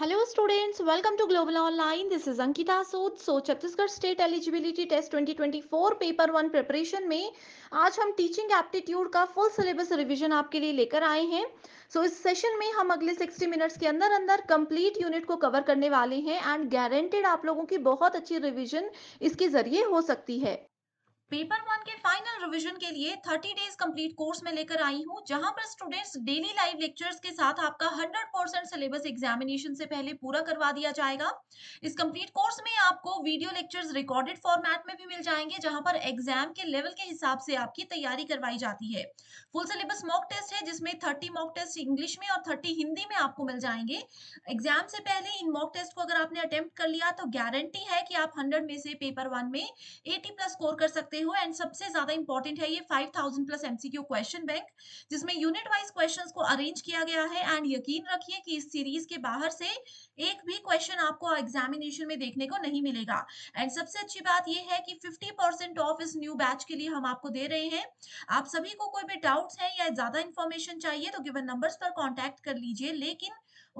Hello students welcome to global online this is Ankita Sood so Chhattisgarh state eligibility test 2024 paper one preparation में आज हम teaching aptitude का full syllabus revision आपके लिए लेकर आए हैं सो so, इस सेशन में हम अगले 60 मिनट्स के अंदर अंदर कंप्लीट यूनिट को कवर करने वाले हैं एंड गारंटेड आप लोगों की बहुत अच्छी रिविजन इसके जरिए हो सकती है पेपर वन के फाइनल रिवीजन के लिए 30 डेज कंप्लीट कोर्स में लेकर आई हूं जहां पर स्टूडेंट्स डेली लाइव लेक्चर्स के साथ आपका 100 परसेंट सिलेबस एग्जामिनेशन से पहले पूरा करवा दिया जाएगा इस कंप्लीट कोर्स में आपको वीडियो लेक्चर्स रिकॉर्डेड फॉर्मेट में भी मिल जाएंगे जहां पर एग्जाम के लेवल के हिसाब से आपकी तैयारी करवाई जाती है फुल सिलेबस मॉक टेस्ट है जिसमें थर्टी मॉक टेस्ट इंग्लिश में और थर्टी हिंदी में आपको मिल जाएंगे एग्जाम से पहले इन मॉक टेस्ट को अगर आपने अटेम्प्ट कर लिया तो गारंटी है कि आप हंड्रेड में से पेपर वन में एटी प्लस स्कोर कर सकते सकते हो एंड सबसे ज्यादा इंपॉर्टेंट है ये 5000 प्लस एमसीक्यू क्वेश्चन बैंक जिसमें यूनिट वाइज क्वेश्चंस को अरेंज किया गया है एंड यकीन रखिए कि इस सीरीज के बाहर से एक भी क्वेश्चन आपको एग्जामिनेशन में देखने को नहीं मिलेगा एंड सबसे अच्छी बात यह है कि 50% ऑफ इस न्यू बैच के लिए हम आपको दे रहे हैं आप सभी को कोई भी डाउट्स हैं या ज्यादा इन्फॉर्मेशन चाहिए तो गिवन नंबर्स पर कॉन्टैक्ट कर लीजिए लेकिन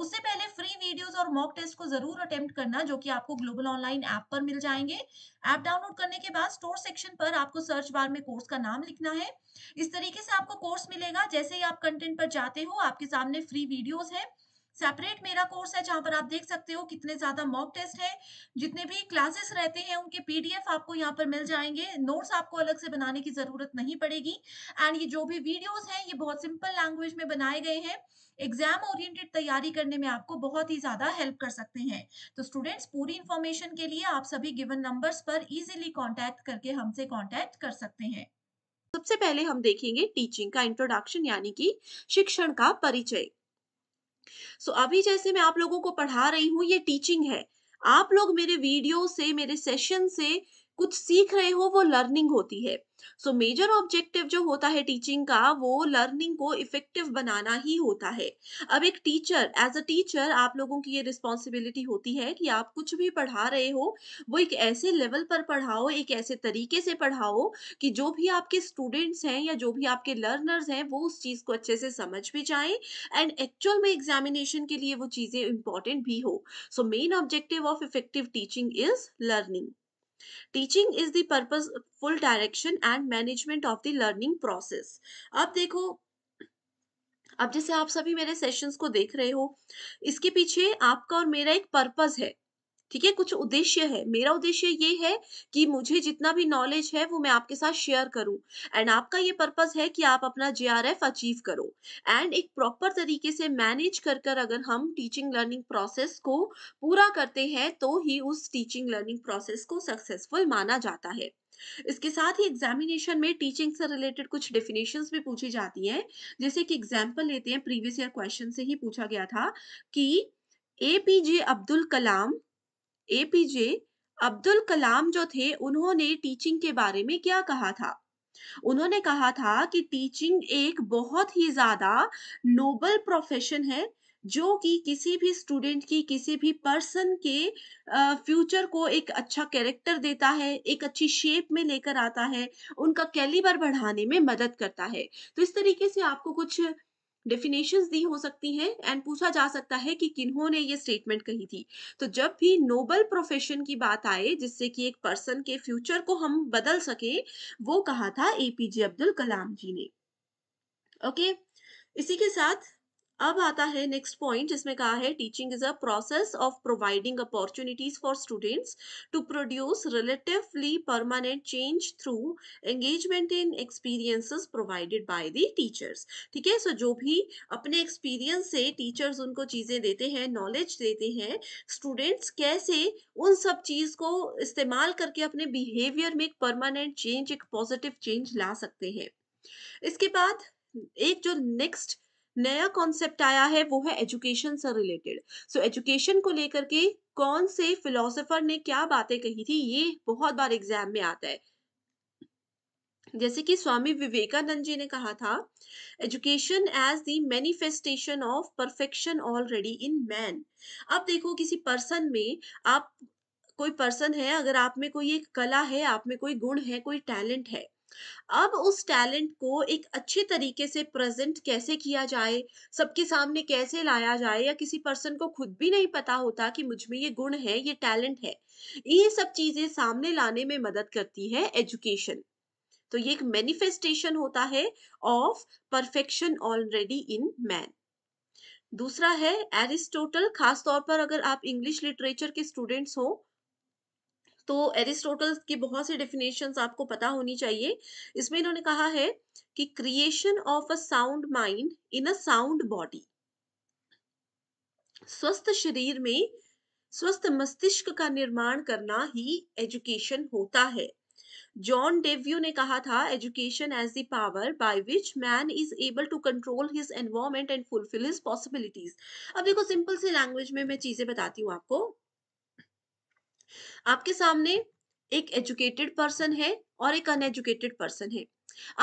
उससे पहले फ्री वीडियोस और मॉक टेस्ट को जरूर अटेम्प्ट करना जो कि आपको ग्लोबल ऑनलाइन ऐप पर मिल जाएंगे ऐप डाउनलोड करने के बाद स्टोर सेक्शन पर आपको सर्च बार में कोर्स का नाम लिखना है इस तरीके से आपको कोर्स मिलेगा जैसे ही आप कंटेंट पर जाते हो आपके सामने फ्री वीडियोज है सेपरेट मेरा कोर्स है जहां पर आप देख सकते हो कितने ज्यादा मॉक टेस्ट हैं जितने भी क्लासेस रहते हैं उनके पीडीएफ आपको यहाँ पर मिल जाएंगे नोट्स आपको अलग से बनाने की जरूरत नहीं पड़ेगी एंड ये जो भी वीडियोस हैं ये बहुत सिंपल लैंग्वेज में बनाए गए हैं एग्जाम ओरिएंटेड तैयारी करने में आपको बहुत ही ज्यादा हेल्प कर सकते हैं तो स्टूडेंट्स पूरी इंफॉर्मेशन के लिए आप सभी गिवन नंबर्स पर इजीली कांटेक्ट करके हमसे कांटेक्ट कर सकते हैं सबसे पहले हम देखेंगे टीचिंग का इंट्रोडक्शन यानी कि शिक्षण का परिचय सो so, अभी जैसे मैं आप लोगों को पढ़ा रही हूँ ये टीचिंग है आप लोग मेरे वीडियो से मेरे सेशन से कुछ सीख रहे हो वो लर्निंग होती है सो मेजर ऑब्जेक्टिव जो होता है टीचिंग का वो लर्निंग को इफेक्टिव बनाना ही होता है अब एक टीचर एज अ टीचर आप लोगों की ये रिस्पॉन्सिबिलिटी होती है कि आप कुछ भी पढ़ा रहे हो वो एक ऐसे लेवल पर पढ़ाओ एक ऐसे तरीके से पढ़ाओ कि जो भी आपके स्टूडेंट्स हैं या जो भी आपके लर्नर्स हैं वो उस चीज़ को अच्छे से समझ भी जाए एंड एक्चुअल में एग्जामिनेशन के लिए वो चीज़ें इंपॉर्टेंट भी हो so main objective of effective teaching is learning teaching is the purposeful direction and management of the learning process अब देखो अब जैसे आप सभी मेरे सेशंस को देख रहे हो इसके पीछे आपका और मेरा एक पर्पज है ठीक है कुछ उद्देश्य है मेरा उद्देश्य ये है कि मुझे जितना भी नॉलेज है वो मैं आपके साथ शेयर करूं एंड आपका ये पर्पज है कि आप अपना जे अचीव करो एंड एक प्रॉपर तरीके से मैनेज कर कर अगर हम टीचिंग लर्निंग प्रोसेस को पूरा करते हैं तो ही उस टीचिंग लर्निंग प्रोसेस को सक्सेसफुल माना जाता है इसके साथ ही एग्जामिनेशन में टीचिंग से रिलेटेड कुछ डेफिनेशन भी पूछी जाती हैं जैसे कि एग्जाम्पल लेते हैं प्रीवियस ईयर क्वेश्चन से ही पूछा गया था कि A P J Abdul Kalam APJ Abdul Kalam जो थे उन्होंने टीचिंग के बारे में क्या कहा था उन्होंने कहा था कि टीचिंग एक बहुत ही ज्यादा नोबल प्रोफेशन है जो कि किसी भी स्टूडेंट की किसी भी पर्सन के फ्यूचर को एक अच्छा कैरेक्टर देता है एक अच्छी शेप में लेकर आता है उनका कैलिबर बढ़ाने में मदद करता है तो इस तरीके से आपको कुछ डेफिनेशन दी हो सकती हैं एंड पूछा जा सकता है कि किन्हों ने ये स्टेटमेंट कही थी तो जब भी नोबल प्रोफेशन की बात आए जिससे कि एक पर्सन के फ्यूचर को हम बदल सके वो कहा था एपीजे अब्दुल कलाम जी ने ओके okay? इसी के साथ अब आता है नेक्स्ट पॉइंट जिसमें कहा है teaching is a process of providing opportunities for students to produce relatively permanent change through engagement in experiences provided by the teachers ठीक है सो जो भी अपने एक्सपीरियंस से टीचर्स उनको चीजें देते हैं नॉलेज देते हैं स्टूडेंट्स कैसे उन सब चीज को इस्तेमाल करके अपने बिहेवियर में एक परमानेंट चेंज एक पॉजिटिव चेंज ला सकते हैं इसके बाद एक जो नेक्स्ट नया कॉन्सेप्ट आया है वो है एजुकेशन से रिलेटेड सो एजुकेशन को लेकर के कौन से फिलोसोफर ने क्या बातें कही थी ये बहुत बार एग्जाम में आता है जैसे कि स्वामी विवेकानंद जी ने कहा था education as the manifestation of perfection already in man अब देखो किसी पर्सन में आप कोई पर्सन है अगर आप में कोई एक कला है आप में कोई गुण है कोई टैलेंट है अब उस टैलेंट को एक अच्छे तरीके से प्रेजेंट कैसे किया जाए सबके सामने कैसे लाया जाए या किसी पर्सन को खुद भी नहीं पता होता कि मुझ में ये गुण है ये टैलेंट है ये सब चीजें सामने लाने में मदद करती है एजुकेशन तो ये एक मैनिफेस्टेशन होता है of perfection already in man दूसरा है एरिस्टोटल खासतौर पर अगर आप इंग्लिश लिटरेचर के स्टूडेंट्स हो तो एरिस्टोटल की बहुत सी डेफिनेशन आपको पता होनी चाहिए इसमें इन्होंने कहा है कि creation of a sound mind in a sound body स्वस्थ शरीर में स्वस्थ मस्तिष्क का निर्माण करना ही एजुकेशन होता है जॉन डेव्यू ने कहा था education as the power by which man is able to control his environment and fulfil his possibilities अब देखो सिंपल से लैंग्वेज में मैं चीजें बताती हूँ आपको आपके सामने एक एजुकेटेड पर्सन है और एक अनएजुकेटेड पर्सन है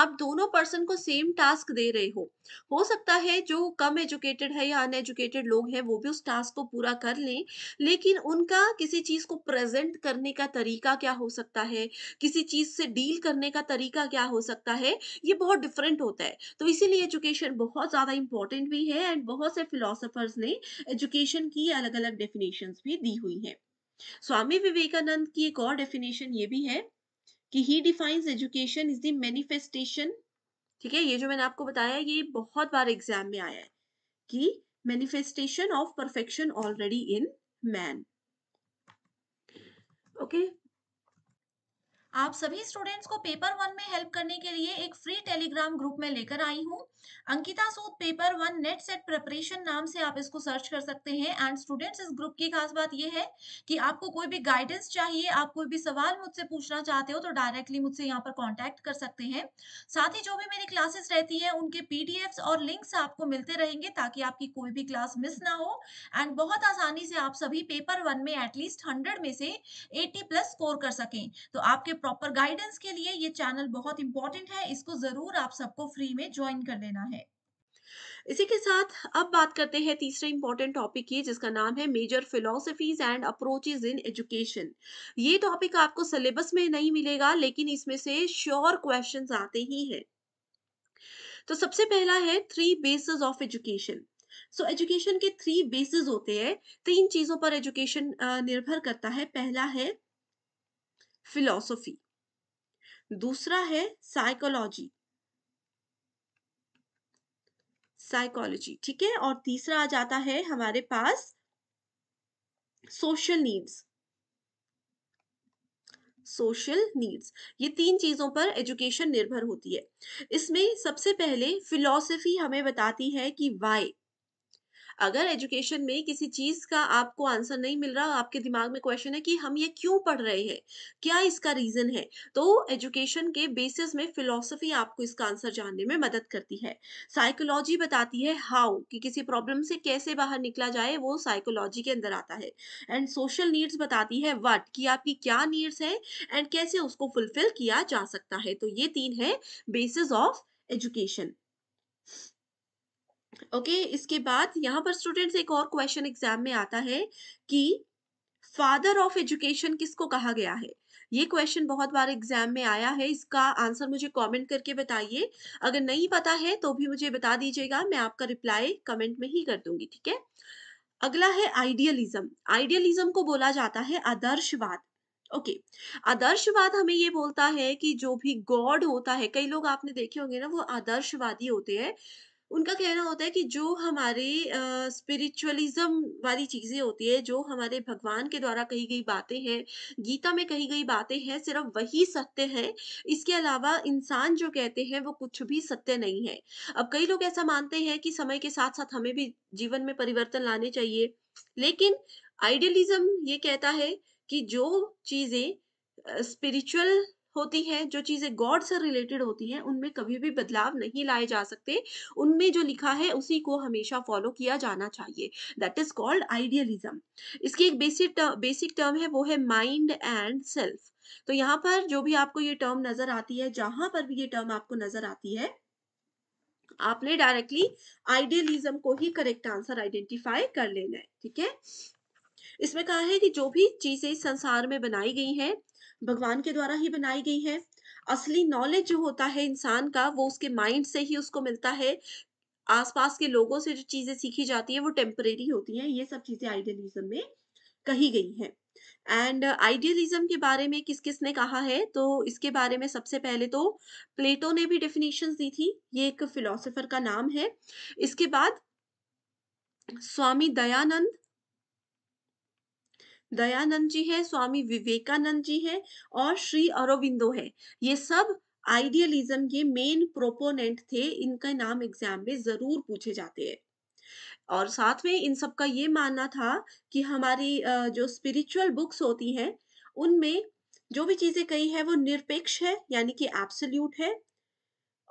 आप दोनों पर्सन को सेम टास्क दे रहे हो हो सकता है जो कम एजुकेटेड है या अनएजुकेटेड लोग हैं वो भी उस टास्क को पूरा कर लें लेकिन उनका किसी चीज को प्रेजेंट करने का तरीका क्या हो सकता है किसी चीज से डील करने का तरीका क्या हो सकता है ये बहुत डिफरेंट होता है तो इसीलिए एजुकेशन बहुत ज्यादा इंपॉर्टेंट भी है एंड बहुत से फिलोसफर्स ने एजुकेशन की अलग अलग डेफिनेशन भी दी हुई है स्वामी विवेकानंद की एक और डेफिनेशन ये भी है कि he defines education is the manifestation ठीक है ये जो मैंने आपको बताया ये बहुत बार एग्जाम में आया है कि manifestation of perfection already in man okay आप सभी स्टूडेंट्स को पेपर वन में हेल्प करने के लिए एक फ्री टेलीग्राम ग्रुप में लेकर आई हूँ Ankita Sood paper one NET SET preparation नाम से आप इसको सर्च कर सकते हैं एंड स्टूडेंट्स इस ग्रुप की खास बात यह है कि आपको कोई भी गाइडेंस चाहिए आप कोई भी सवाल मुझसे पूछना चाहते हो तो डायरेक्टली मुझसे यहाँ पर कॉन्टेक्ट कर सकते हैं साथ ही जो भी मेरी क्लासेस रहती है उनके पी और लिंक्स आपको मिलते रहेंगे ताकि आपकी कोई भी क्लास मिस ना हो एंड बहुत आसानी से आप सभी पेपर वन में एटलीस्ट हंड्रेड में से एट्टी प्लस स्कोर कर सकें तो आपके प्रॉपर गाइडेंस के लिए ये चैनल बहुत इंपॉर्टेंट है इसको जरूर आप सबको फ्री में ज्वाइन कर लेना है इसी के साथ अब बात करते हैं तीसरे इंपॉर्टेंट टॉपिक की जिसका नाम है major philosophies and approaches in education ये टॉपिक आपको सिलेबस में नहीं मिलेगा लेकिन इसमें से श्योर क्वेश्चंस आते ही हैं तो सबसे पहला है three basis of education so education के थ्री बेसिस होते हैं तीन चीजों पर एजुकेशन निर्भर करता है पहला है फिलोसफी दूसरा है साइकोलॉजी साइकोलॉजी ठीक है और तीसरा आ जाता है हमारे पास सोशल नीड्स सोशल नीड्स ये तीन चीजों पर एजुकेशन निर्भर होती है इसमें सबसे पहले फिलॉसफी हमें बताती है कि वाई अगर एजुकेशन में किसी चीज का आपको आंसर नहीं मिल रहा आपके दिमाग में क्वेश्चन है कि हम ये क्यों पढ़ रहे हैं क्या इसका रीजन है तो एजुकेशन के बेसिस में फिलोसफी आपको इसका आंसर जानने में मदद करती है साइकोलॉजी बताती है हाउ कि किसी प्रॉब्लम से कैसे बाहर निकला जाए वो साइकोलॉजी के अंदर आता है एंड सोशल नीड्स बताती है वट कि आपकी क्या नीड्स है एंड कैसे उसको फुलफिल किया जा सकता है तो ये तीन है basis of education okay okay, इसके बाद यहाँ पर स्टूडेंट्स एक और क्वेश्चन एग्जाम में आता है कि फादर ऑफ एजुकेशन किसको कहा गया है ये क्वेश्चन बहुत बार एग्जाम में आया है इसका आंसर मुझे कमेंट करके बताइए अगर नहीं पता है तो भी मुझे बता दीजिएगा मैं आपका रिप्लाई कमेंट में ही कर दूंगी ठीक है अगला है आइडियलिज्म आइडियलिज्म को बोला जाता है आदर्शवाद ओके okay. आदर्शवाद हमें ये बोलता है कि जो भी गॉड होता है कई लोग आपने देखे होंगे ना वो आदर्शवादी होते हैं उनका कहना होता है कि जो हमारे स्पिरिचुअलिज्म वाली चीज़ें होती है जो हमारे भगवान के द्वारा कही गई बातें हैं गीता में कही गई बातें हैं सिर्फ वही सत्य है इसके अलावा इंसान जो कहते हैं वो कुछ भी सत्य नहीं है अब कई लोग ऐसा मानते हैं कि समय के साथ साथ हमें भी जीवन में परिवर्तन लाने चाहिए लेकिन आइडियलिज्म ये कहता है कि जो चीज़ें स्पिरिचुअल होती है जो चीज़ें गॉड से रिलेटेड होती हैं उनमें कभी भी बदलाव नहीं लाए जा सकते उनमें जो लिखा है उसी को हमेशा फॉलो किया जाना चाहिए दैट इज कॉल्ड आइडियलिज्म इसकी एक बेसिक बेसिक टर्म है वो है माइंड एंड सेल्फ तो यहाँ पर जो भी आपको ये टर्म नजर आती है जहां पर भी ये टर्म आपको नजर आती है आपने डायरेक्टली आइडियलिज्म को ही करेक्ट आंसर आइडेंटिफाई कर लेना है ठीक है इसमें कहा है कि जो भी चीजें संसार में बनाई गई हैं भगवान के द्वारा ही बनाई गई है असली नॉलेज जो होता है इंसान का वो उसके माइंड से ही उसको मिलता है आसपास के लोगों से जो चीजें सीखी जाती है वो टेम्परेरी होती हैं ये सब चीजें आइडियलिज्म में कही गई हैं एंड आइडियलिज्म के बारे में किस किस ने कहा है तो इसके बारे में सबसे पहले तो प्लेटो ने भी डेफिनेशन दी थी ये एक फिलोसोफर का नाम है इसके बाद स्वामी दयानंद दयानंद जी है स्वामी विवेकानंद जी है और श्री अरविंदो है ये सब आइडियलिज्म के मेन प्रोपोनेंट थे इनका नाम एग्जाम में जरूर पूछे जाते हैं और साथ में इन का ये मानना था कि हमारी जो स्पिरिचुअल बुक्स होती हैं उनमें जो भी चीजें कही है वो निरपेक्ष है यानी कि एब्सोल्यूट है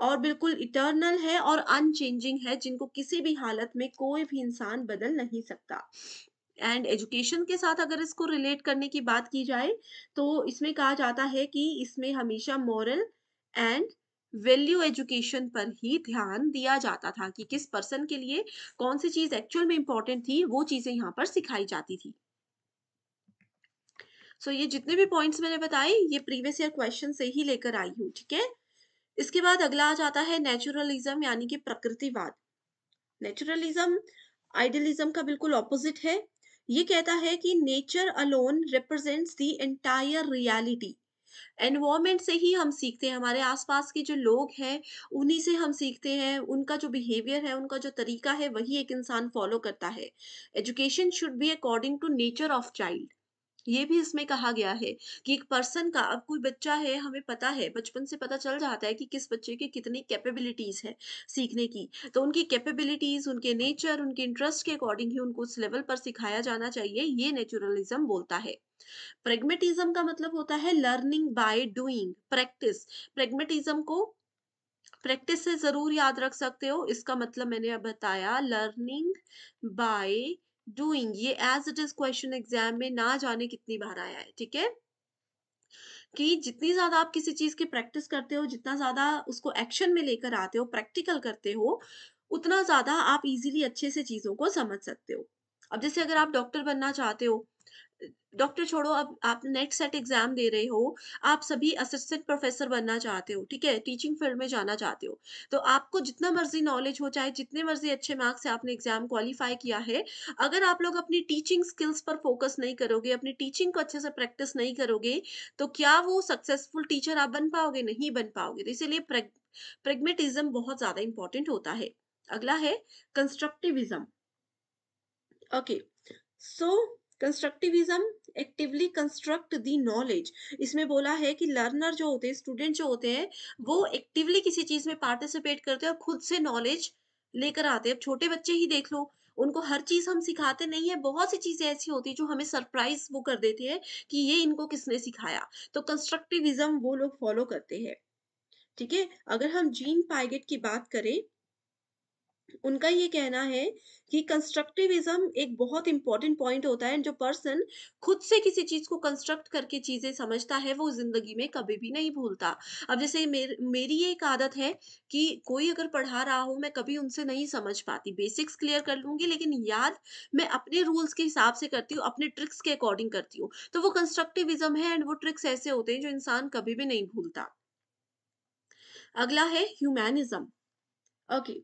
और बिल्कुल इटर्नल है और अनचेंजिंग है जिनको किसी भी हालत में कोई भी इंसान बदल नहीं सकता एंड एजुकेशन के साथ अगर इसको रिलेट करने की बात की जाए तो इसमें कहा जाता है कि इसमें हमेशा मॉरल एंड वैल्यू एजुकेशन पर ही ध्यान दिया जाता था कि किस पर्सन के लिए कौन सी चीज एक्चुअल में इंपॉर्टेंट थी वो चीजें यहाँ पर सिखाई जाती थी सो so, ये जितने भी पॉइंट्स मैंने बताए ये प्रीवियस ईयर क्वेश्चन से ही लेकर आई हूँ ठीक है इसके बाद अगला आ जाता है नेचुरलिज्म यानी कि प्रकृतिवाद नेचुरलिज्म आइडियलिज्म का बिल्कुल ऑपोजिट है ये कहता है कि nature alone represents the entire reality environment से ही हम सीखते हैं हमारे आसपास के जो लोग हैं उन्हीं से हम सीखते हैं उनका जो बिहेवियर है उनका जो तरीका है वही एक इंसान फॉलो करता है education should be according to nature of child ये भी इसमें कहा गया है कि एक पर्सन का अब कोई बच्चा है हमें पता है बचपन से पता चल जाता है कि किस बच्चे की कितनी कैपेबिलिटीज़ है सीखने की तो उनकी कैपेबिलिटीज़ उनके नेचर उनके इंटरेस्ट के अकॉर्डिंग ही उनको उस लेवल पर सिखाया जाना चाहिए ये नेचुरलिज्म बोलता है प्रेगमेटिज्म का मतलब होता है learning by doing practice pragmatism को प्रैक्टिस से ज़रूर याद रख सकते हो इसका मतलब मैंने अब बताया लर्निंग बाय डूइंग ये as it is question exam में ना जाने कितनी बार आया है ठीक है कि जितनी ज्यादा आप किसी चीज की प्रैक्टिस करते हो जितना ज्यादा उसको एक्शन में लेकर आते हो प्रैक्टिकल करते हो उतना ज्यादा आप इजीली अच्छे से चीजों को समझ सकते हो अब जैसे अगर आप डॉक्टर बनना चाहते हो डॉक्टर छोड़ो अब आप नेक्स्ट सेट एग्जाम दे रहे हो आप सभी असिस्टेंट प्रोफेसर बनना चाहते हो ठीक है टीचिंग फील्ड में जाना चाहते हो तो आपको जितना मर्जी नॉलेज हो चाहे जितने मर्जी अच्छे मार्क्स से आपने एग्जाम क्वालिफाई किया है अगर आप लोग अपनी टीचिंग स्किल्स पर फोकस नहीं करोगे अपनी टीचिंग को अच्छे से प्रैक्टिस नहीं करोगे तो क्या वो सक्सेसफुल टीचर आप बन पाओगे नहीं बन पाओगे तो इसीलिए प्रेगमेटिज्म बहुत ज्यादा इंपॉर्टेंट होता है अगला है constructivism okay so constructivism actively construct the knowledge इसमें बोला है कि लर्नर जो होते हैं स्टूडेंट जो होते हैं वो एक्टिवली किसी चीज में पार्टिसिपेट करते हैं और खुद से नॉलेज लेकर आते हैं छोटे बच्चे ही देख लो उनको हर चीज हम सिखाते नहीं है बहुत सी चीजें ऐसी होती है जो हमें सरप्राइज वो कर देती है कि ये इनको किसने सिखाया तो कंस्ट्रक्टिविज्म वो लोग फॉलो करते हैं ठीक है अगर हम जीन पाइगेट की बात करें उनका ये कहना है कि कंस्ट्रक्टिविज्म एक बहुत इंपॉर्टेंट पॉइंट होता है जो पर्सन खुद से किसी चीज को कंस्ट्रक्ट करके चीजें समझता है वो जिंदगी में कभी भी नहीं भूलता अब जैसे मेर, मेरी ये एक आदत है कि कोई अगर पढ़ा रहा हो मैं कभी उनसे नहीं समझ पाती बेसिक्स क्लियर कर लूंगी लेकिन याद मैं अपने रूल्स के हिसाब से करती हूँ अपने ट्रिक्स के अकॉर्डिंग करती हूँ तो वो कंस्ट्रक्टिविज्म है एंड वो ट्रिक्स ऐसे होते हैं जो इंसान कभी भी नहीं भूलता अगला है ह्यूमैनिज्म ओके okay.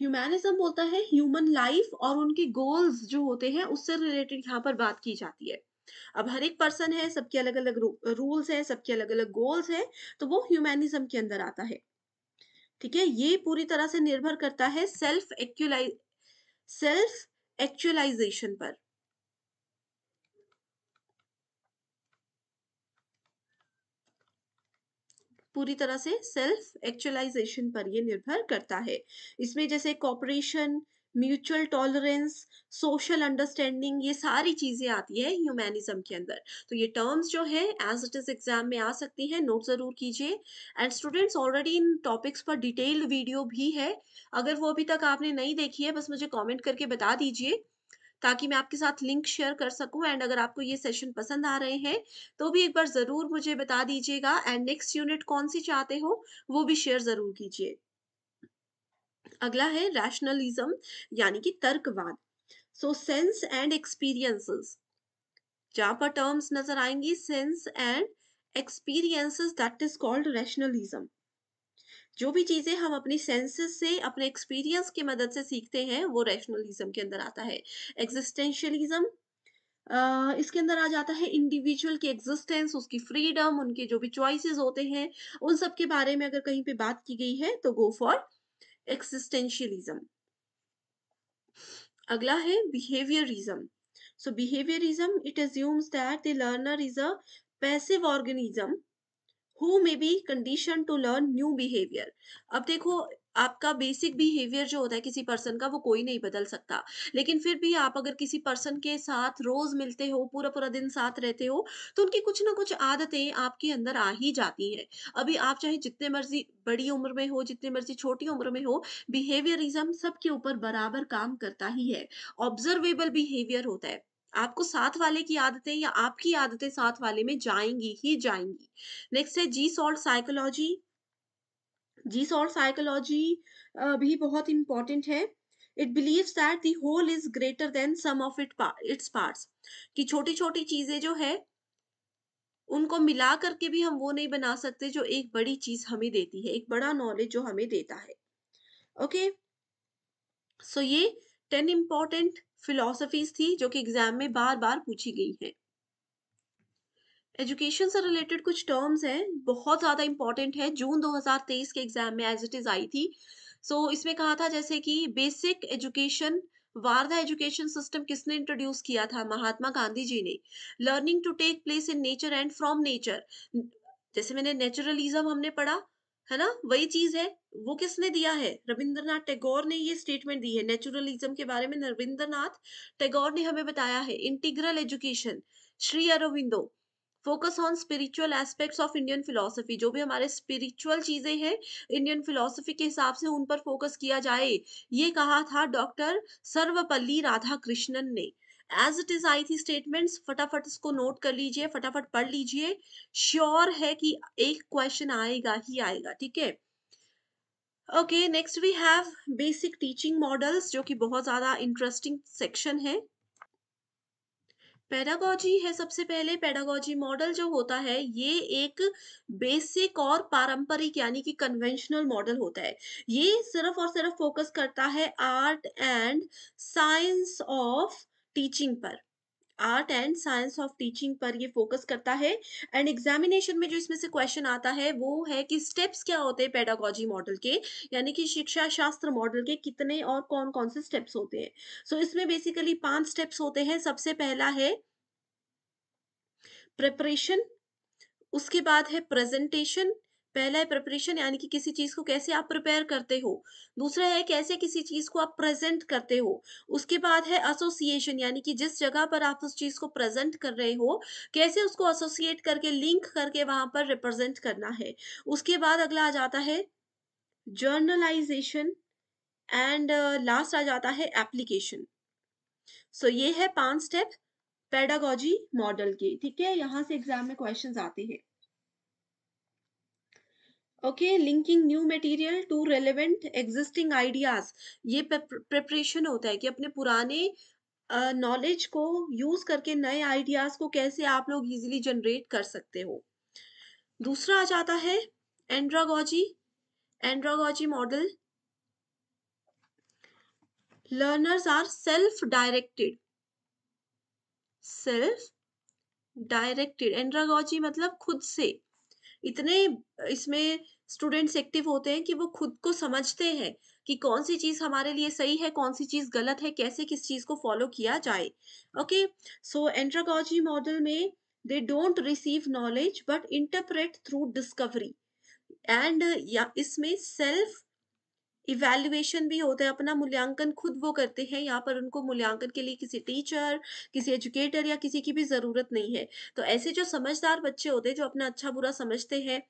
ह्यूमैनिज्म बोलता है ह्यूमन लाइफ और उनके गोल्स जो होते हैं उससे रिलेटेड यहाँ पर बात की जाती है अब हर एक पर्सन है सबके अलग अलग रूल्स है सबके अलग अलग गोल्स है तो वो ह्यूमैनिज्म के अंदर आता है ठीक है ये पूरी तरह से निर्भर करता है सेल्फ एक्चुअलाइज सेल्फ एक्चुअलाइजेशन पर पूरी तरह से सेल्फ एक्चुअलाइजेशन पर ये निर्भर करता है इसमें जैसे cooperation mutual tolerance social understanding ये सारी चीज़ें आती है ह्यूमैनिज्म के अंदर तो ये टर्म्स जो है एज इट इज़ एग्जाम में आ सकती हैं नोट ज़रूर कीजिए एंड स्टूडेंट्स ऑलरेडी इन टॉपिक्स पर डिटेल्ड वीडियो भी है अगर वो अभी तक आपने नहीं देखी है बस मुझे कॉमेंट करके बता दीजिए ताकि मैं आपके साथ लिंक शेयर कर सकूं एंड अगर आपको ये सेशन पसंद आ रहे हैं तो भी एक बार ज़रूर मुझे बता दीजिएगा एंड नेक्स्ट यूनिट कौन सी चाहते हो वो भी शेयर ज़रूर कीजिए अगला है रैशनलिज्म यानी कि तर्कवाद सो सेंस एंड एक्सपीरियंसेस जहां पर टर्म्स नजर आएंगी sense and experiences that is called rationalism जो भी चीज़ें हम अपनी सेंसेस से अपने एक्सपीरियंस की मदद से सीखते हैं वो रैशनलिज्म के अंदर आता है एग्जिस्टेंशियलिज्म Uh, इसके अंदर आ जाता है इंडिविजुअल की एग्जिस्टेंस उसकी फ्रीडम उनके जो भी चॉइसेस होते हैं उन सब के बारे में अगर कहीं पे बात की गई है तो गो फॉर एक्सिस्टेंशियलिज्म अगला है behaviourism so behaviourism it assumes that the learner is a passive organism who may be condition to learn new behaviour अब देखो आपका बेसिक बिहेवियर जो होता है किसी पर्सन का वो कोई नहीं बदल सकता लेकिन फिर भी आप अगर किसी पर्सन के साथ रोज मिलते हो पूरा पूरा दिन साथ रहते हो तो उनकी कुछ ना कुछ आदतें आपके अंदर आ ही जाती हैं अभी आप चाहे जितने मर्जी बड़ी उम्र में हो जितने मर्जी छोटी उम्र में हो बिहेवियरिज्म सबके ऊपर बराबर काम करता ही है ऑब्जर्वेबल बिहेवियर होता है आपको साथ वाले की आदतें या आपकी आदतें साथ वाले में जाएंगी ही जाएंगी नेक्स्ट है Gestalt psychology Gestalt psychology भी बहुत इंपॉर्टेंट है it believe that the whole is greater than sum of it its parts कि छोटी छोटी चीजें जो है उनको मिला करके भी हम वो नहीं बना सकते जो एक बड़ी चीज हमें देती है एक बड़ा नॉलेज जो हमें देता है ओके okay? सो so ये टेन इंपॉर्टेंट फिलोसफीज थी जो कि एग्जाम में बार बार पूछी गई हैं एजुकेशन से रिलेटेड कुछ टर्म्स हैं बहुत ज़्यादा इंपॉर्टेंट है जून 2023 के एग्जाम में एज इट इज़ आई थी सो so, इसमें कहा था जैसे कि basic education Wardha education system किसने इंट्रोड्यूस किया था महात्मा गांधी जी ने learning to take place in nature and from nature जैसे मैंने नेचुरलिज्म हमने पढ़ा है ना वही चीज है वो किसने दिया है रविंद्रनाथ टैगोर ने ये स्टेटमेंट दी है नेचुरलिज्म के बारे में रविंद्रनाथ टैगोर ने हमें बताया है integral education Shri Aurobindo focus on spiritual aspects of Indian philosophy जो भी हमारे स्पिरिचुअल चीजें हैं इंडियन फिलोसफी के हिसाब से उन पर फोकस किया जाए ये कहा था डॉक्टर सर्वपल्ली राधाकृष्णन ने एज इट इज आई थी स्टेटमेंट फटाफट इसको नोट कर लीजिए फटाफट पढ़ लीजिए श्योर है कि एक क्वेश्चन आएगा ही आएगा ठीक है okay next we have basic teaching models जो कि बहुत ज्यादा इंटरेस्टिंग सेक्शन है पेडागोजी है सबसे पहले पेडागोजी मॉडल जो होता है ये एक बेसिक और पारंपरिक यानी कि कन्वेंशनल मॉडल होता है ये सिर्फ और सिर्फ फोकस करता है art and science of teaching पर art and science of teaching पर ये फोकस करता है एंड एग्जामिनेशन में जो इसमें से क्वेश्चन आता है वो है कि स्टेप्स क्या होते हैं पेडागोजी मॉडल के यानी कि शिक्षा शास्त्र मॉडल के कितने और कौन कौन से स्टेप्स होते हैं सो so, इसमें बेसिकली पांच स्टेप्स होते हैं सबसे पहला है प्रिपरेशन उसके बाद है प्रेजेंटेशन पहला है प्रिपरेशन यानी कि किसी चीज को कैसे आप प्रिपेयर करते हो दूसरा है कैसे किसी चीज को आप प्रेजेंट करते हो उसके बाद है एसोसिएशन यानी कि जिस जगह पर आप उस चीज को प्रेजेंट कर रहे हो कैसे उसको एसोसिएट करके लिंक करके वहां पर रिप्रेजेंट करना है उसके बाद अगला आ जाता है जर्नलाइजेशन एंड लास्ट आ जाता है एप्लीकेशन सो ये है पांच स्टेप पेडागोजी मॉडल के ठीक है यहाँ से एग्जाम में क्वेश्चन आते हैं okay linking new material to relevant existing ideas ये प्रिपरेशन होता है कि अपने पुराने नॉलेज uh, को यूज करके नए आइडियाज को कैसे आप लोग इजीली जनरेट कर सकते हो दूसरा आ जाता है andragogy andragogy model learners are self directed self directed andragogy मतलब खुद से इतने इसमें स्टूडेंट्स एक्टिव होते हैं कि वो खुद को समझते हैं कि कौन सी चीज हमारे लिए सही है कौन सी चीज गलत है कैसे किस चीज को फॉलो किया जाए ओके सो एंड्रागोजी मॉडल में they don't receive knowledge but interpret through discovery and या इसमें सेल्फ इवेल्युएशन भी होता है अपना मूल्यांकन खुद वो करते हैं यहाँ पर उनको मूल्यांकन के लिए किसी टीचर किसी एजुकेटर या किसी की भी ज़रूरत नहीं है तो ऐसे जो समझदार बच्चे होते हैं जो अपना अच्छा बुरा समझते हैं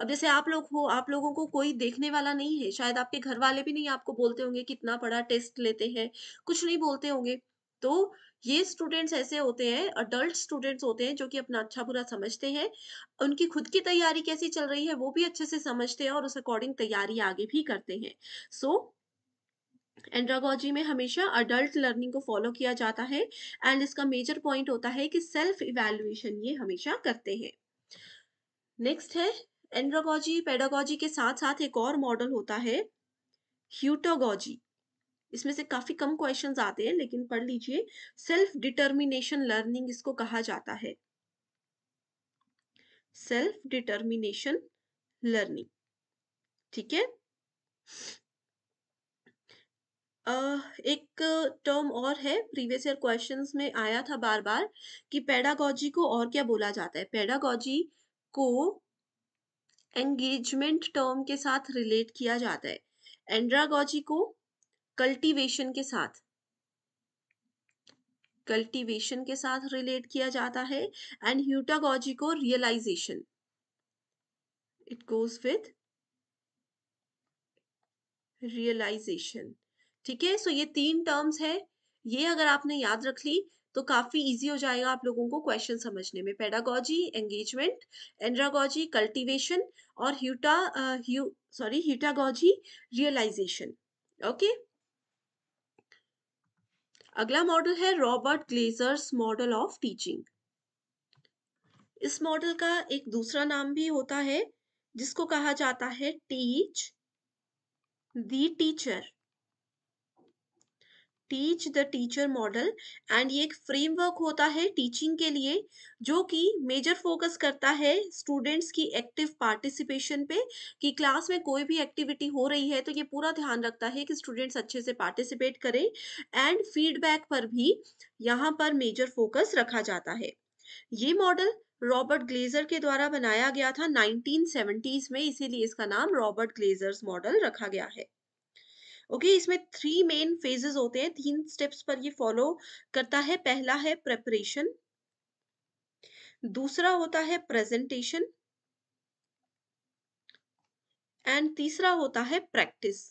अब जैसे आप लोग हो आप लोगों को कोई देखने वाला नहीं है शायद आपके घर वाले भी नहीं आपको बोलते होंगे कितना पढ़ा टेस्ट लेते हैं कुछ नहीं बोलते होंगे तो ये स्टूडेंट्स ऐसे होते हैं अडल्ट स्टूडेंट्स होते हैं जो कि अपना अच्छा बुरा समझते हैं उनकी खुद की तैयारी कैसी चल रही है वो भी अच्छे से समझते हैं और उस अकॉर्डिंग तैयारी आगे भी करते हैं सो so, एंड्रागोजी में हमेशा अडल्ट लर्निंग को फॉलो किया जाता है एंड इसका मेजर पॉइंट होता है कि सेल्फ इवेल्युएशन ये हमेशा करते हैं नेक्स्ट है एंड्रागोजी पेडागोजी के साथ साथ एक और मॉडल होता है ह्यूटोगोजी इसमें से काफी कम क्वेश्चन आते हैं लेकिन पढ़ लीजिए सेल्फ डिटर्मिनेशन लर्निंग इसको कहा जाता है सेल्फ डिटर्मिनेशन लर्निंग ठीक है Uh, एक टर्म और है प्रीवियस ईयर क्वेश्चंस में आया था बार बार कि पेडागोजी को और क्या बोला जाता है पेडागोजी को एंगेजमेंट टर्म के साथ रिलेट किया जाता है एंड्रागोजी को कल्टीवेशन के साथ कल्टीवेशन के साथ रिलेट किया जाता है एंड ह्यूटागोजी को realisation it goes with realisation ठीक है सो ये तीन टर्म्स है ये अगर आपने याद रख ली तो काफी इजी हो जाएगा आप लोगों को क्वेश्चन समझने में पेडागॉजी एंगेजमेंट एंड्रागोजी कल्टीवेशन और heuta hu sorry heutagogy realisation okay अगला मॉडल है Robert Glaser's model of teaching इस मॉडल का एक दूसरा नाम भी होता है जिसको कहा जाता है teach the teacher teach the teacher model and ये एक फ्रेमवर्क होता है टीचिंग के लिए जो कि मेजर फोकस करता है स्टूडेंट्स की एक्टिव पार्टिसिपेशन पे कि क्लास में कोई भी एक्टिविटी हो रही है तो ये पूरा ध्यान रखता है कि स्टूडेंट्स अच्छे से पार्टिसिपेट करें एंड फीडबैक पर भी यहाँ पर मेजर फोकस रखा जाता है ये मॉडल रॉबर्ट ग्लेजर के द्वारा बनाया गया था नाइनटीन में इसीलिए इसका नाम रॉबर्ट ग्लेजर्स मॉडल रखा गया है ओके okay, इसमें थ्री मेन फेजेस होते हैं तीन स्टेप्स पर ये फॉलो करता है पहला है प्रेपरेशन दूसरा होता है प्रेजेंटेशन एंड तीसरा होता है प्रैक्टिस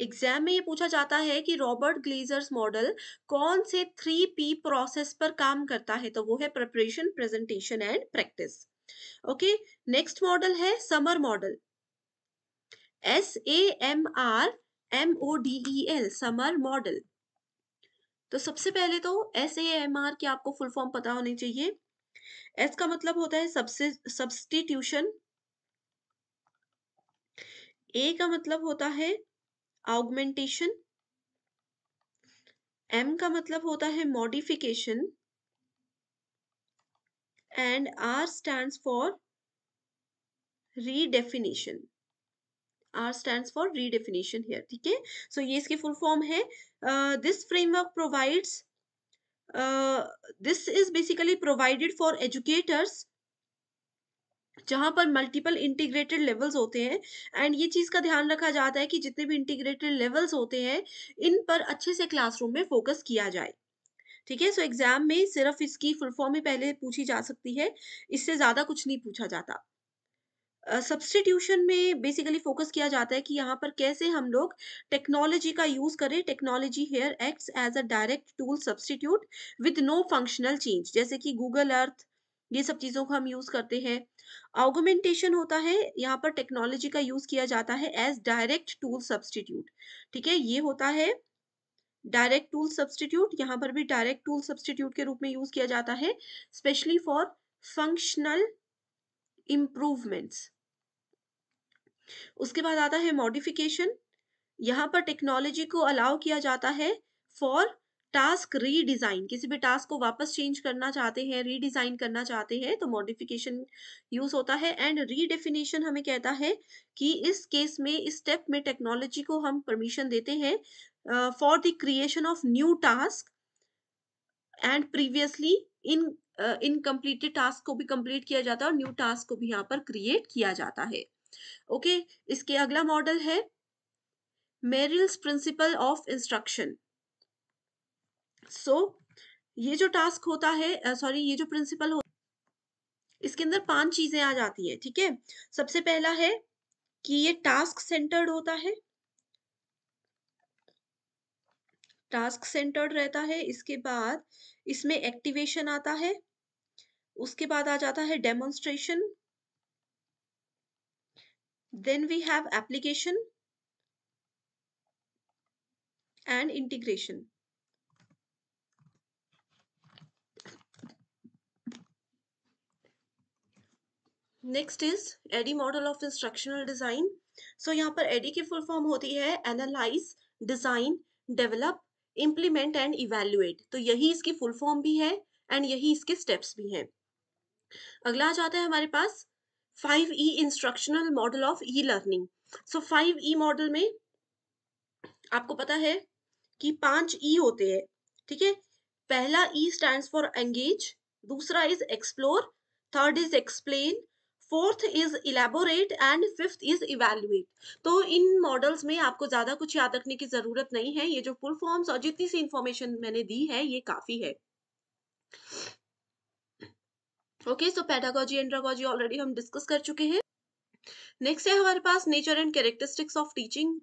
एग्जाम में ये पूछा जाता है कि रॉबर्ट ग्लेजर्स मॉडल कौन से थ्री पी प्रोसेस पर काम करता है तो वो है preparation presentation and practice okay next model है SAMR model S A M R M O D E L SAMR model तो सबसे पहले तो एस ए एम आर की आपको फुल फॉर्म पता होनी चाहिए एस का मतलब होता है सब्सटीट्यूशन ए का मतलब होता है ऑगमेंटेशन एम का मतलब होता है modification and R stand for redefinition R stand for redefinition here ठीक है सो ये इसकी फुल फॉर्म है this framework provides this is basically provided for educators जहां पर मल्टीपल इंटीग्रेटेड लेवल्स होते हैं एंड ये चीज का ध्यान रखा जाता है कि जितने भी इंटीग्रेटेड लेवल्स होते हैं इन पर अच्छे से क्लासरूम में फोकस किया जाए ठीक है सो एग्जाम में सिर्फ इसकी फुल फॉर्म ही पहले पूछी जा सकती है इससे ज्यादा कुछ नहीं पूछा जाता सब्सटीट्यूशन में बेसिकली फोकस किया जाता है कि यहाँ पर कैसे हम लोग टेक्नोलॉजी का यूज करें technology here acts as a direct tool substitute with no functional change जैसे कि गूगल अर्थ ये सब चीज़ों को हम यूज़ करते हैं ऑगोमेंटेशन होता है यहाँ पर टेक्नोलॉजी का यूज़ किया जाता है एज डायरेक्ट टूल सब्सटीट्यूट ठीक है ये होता है डायरेक्ट टूल सब्सटीट्यूट यहाँ पर भी डायरेक्ट टूल सब्सटीट्यूट के रूप में यूज़ किया जाता है स्पेशली फॉर फंक्शनल इम्प्रूवमेंट्स उसके बाद आता है मॉडिफिकेशन यहाँ पर टेक्नोलॉजी को अलाउ किया जाता है फॉर टास्क रीडिज़ाइन किसी भी टास्क को वापस चेंज करना चाहते हैं रीडिज़ाइन करना चाहते हैं तो मॉडिफिकेशन यूज़ होता है एंड रीडेफिनेशन हमें कहता है कि इस केस में इस स्टेप में टेक्नोलॉजी को हम परमिशन देते हैं for the creation of new task and previously in incompleted task को भी कंप्लीट किया जाता है और न्यू टास्क को भी यहाँ पर क्रिएट किया जाता है ओके okay? इसके अगला मॉडल है Merrill's principle of instruction so ये जो टास्क होता है सॉरी ये जो प्रिंसिपल हो इसके अंदर पांच चीजें आ जाती है ठीक है सबसे पहला है कि ये टास्क सेंटर्ड होता है टास्क सेंटर्ड रहता है इसके बाद इसमें एक्टिवेशन आता है उसके बाद आ जाता है demonstration then we have application and integration next is ADDIE model of instructional design so यहाँ पर एडी की फुल फॉर्म होती है analyse design develop implement and evaluate तो यही इसकी फुल फॉर्म भी है एंड यही इसके स्टेप्स भी हैं अगला आ जाता है हमारे पास five E instructional model of E learning so five E model में आपको पता है कि पांच ई e होते हैं ठीक है पहला ई स्टैंड फॉर एंगेज दूसरा is explore third is explain fourth is elaborate and fifth is evaluate तो इन मॉडल्स में आपको ज्यादा कुछ याद रखने की जरूरत नहीं है ये जो फुल फॉर्म्स और जितनी सी इंफॉर्मेशन मैंने दी है ये काफी है okay so pedagogy andragogy already हम डिस्कस कर चुके हैं नेक्स्ट है हमारे पास nature and characteristics of teaching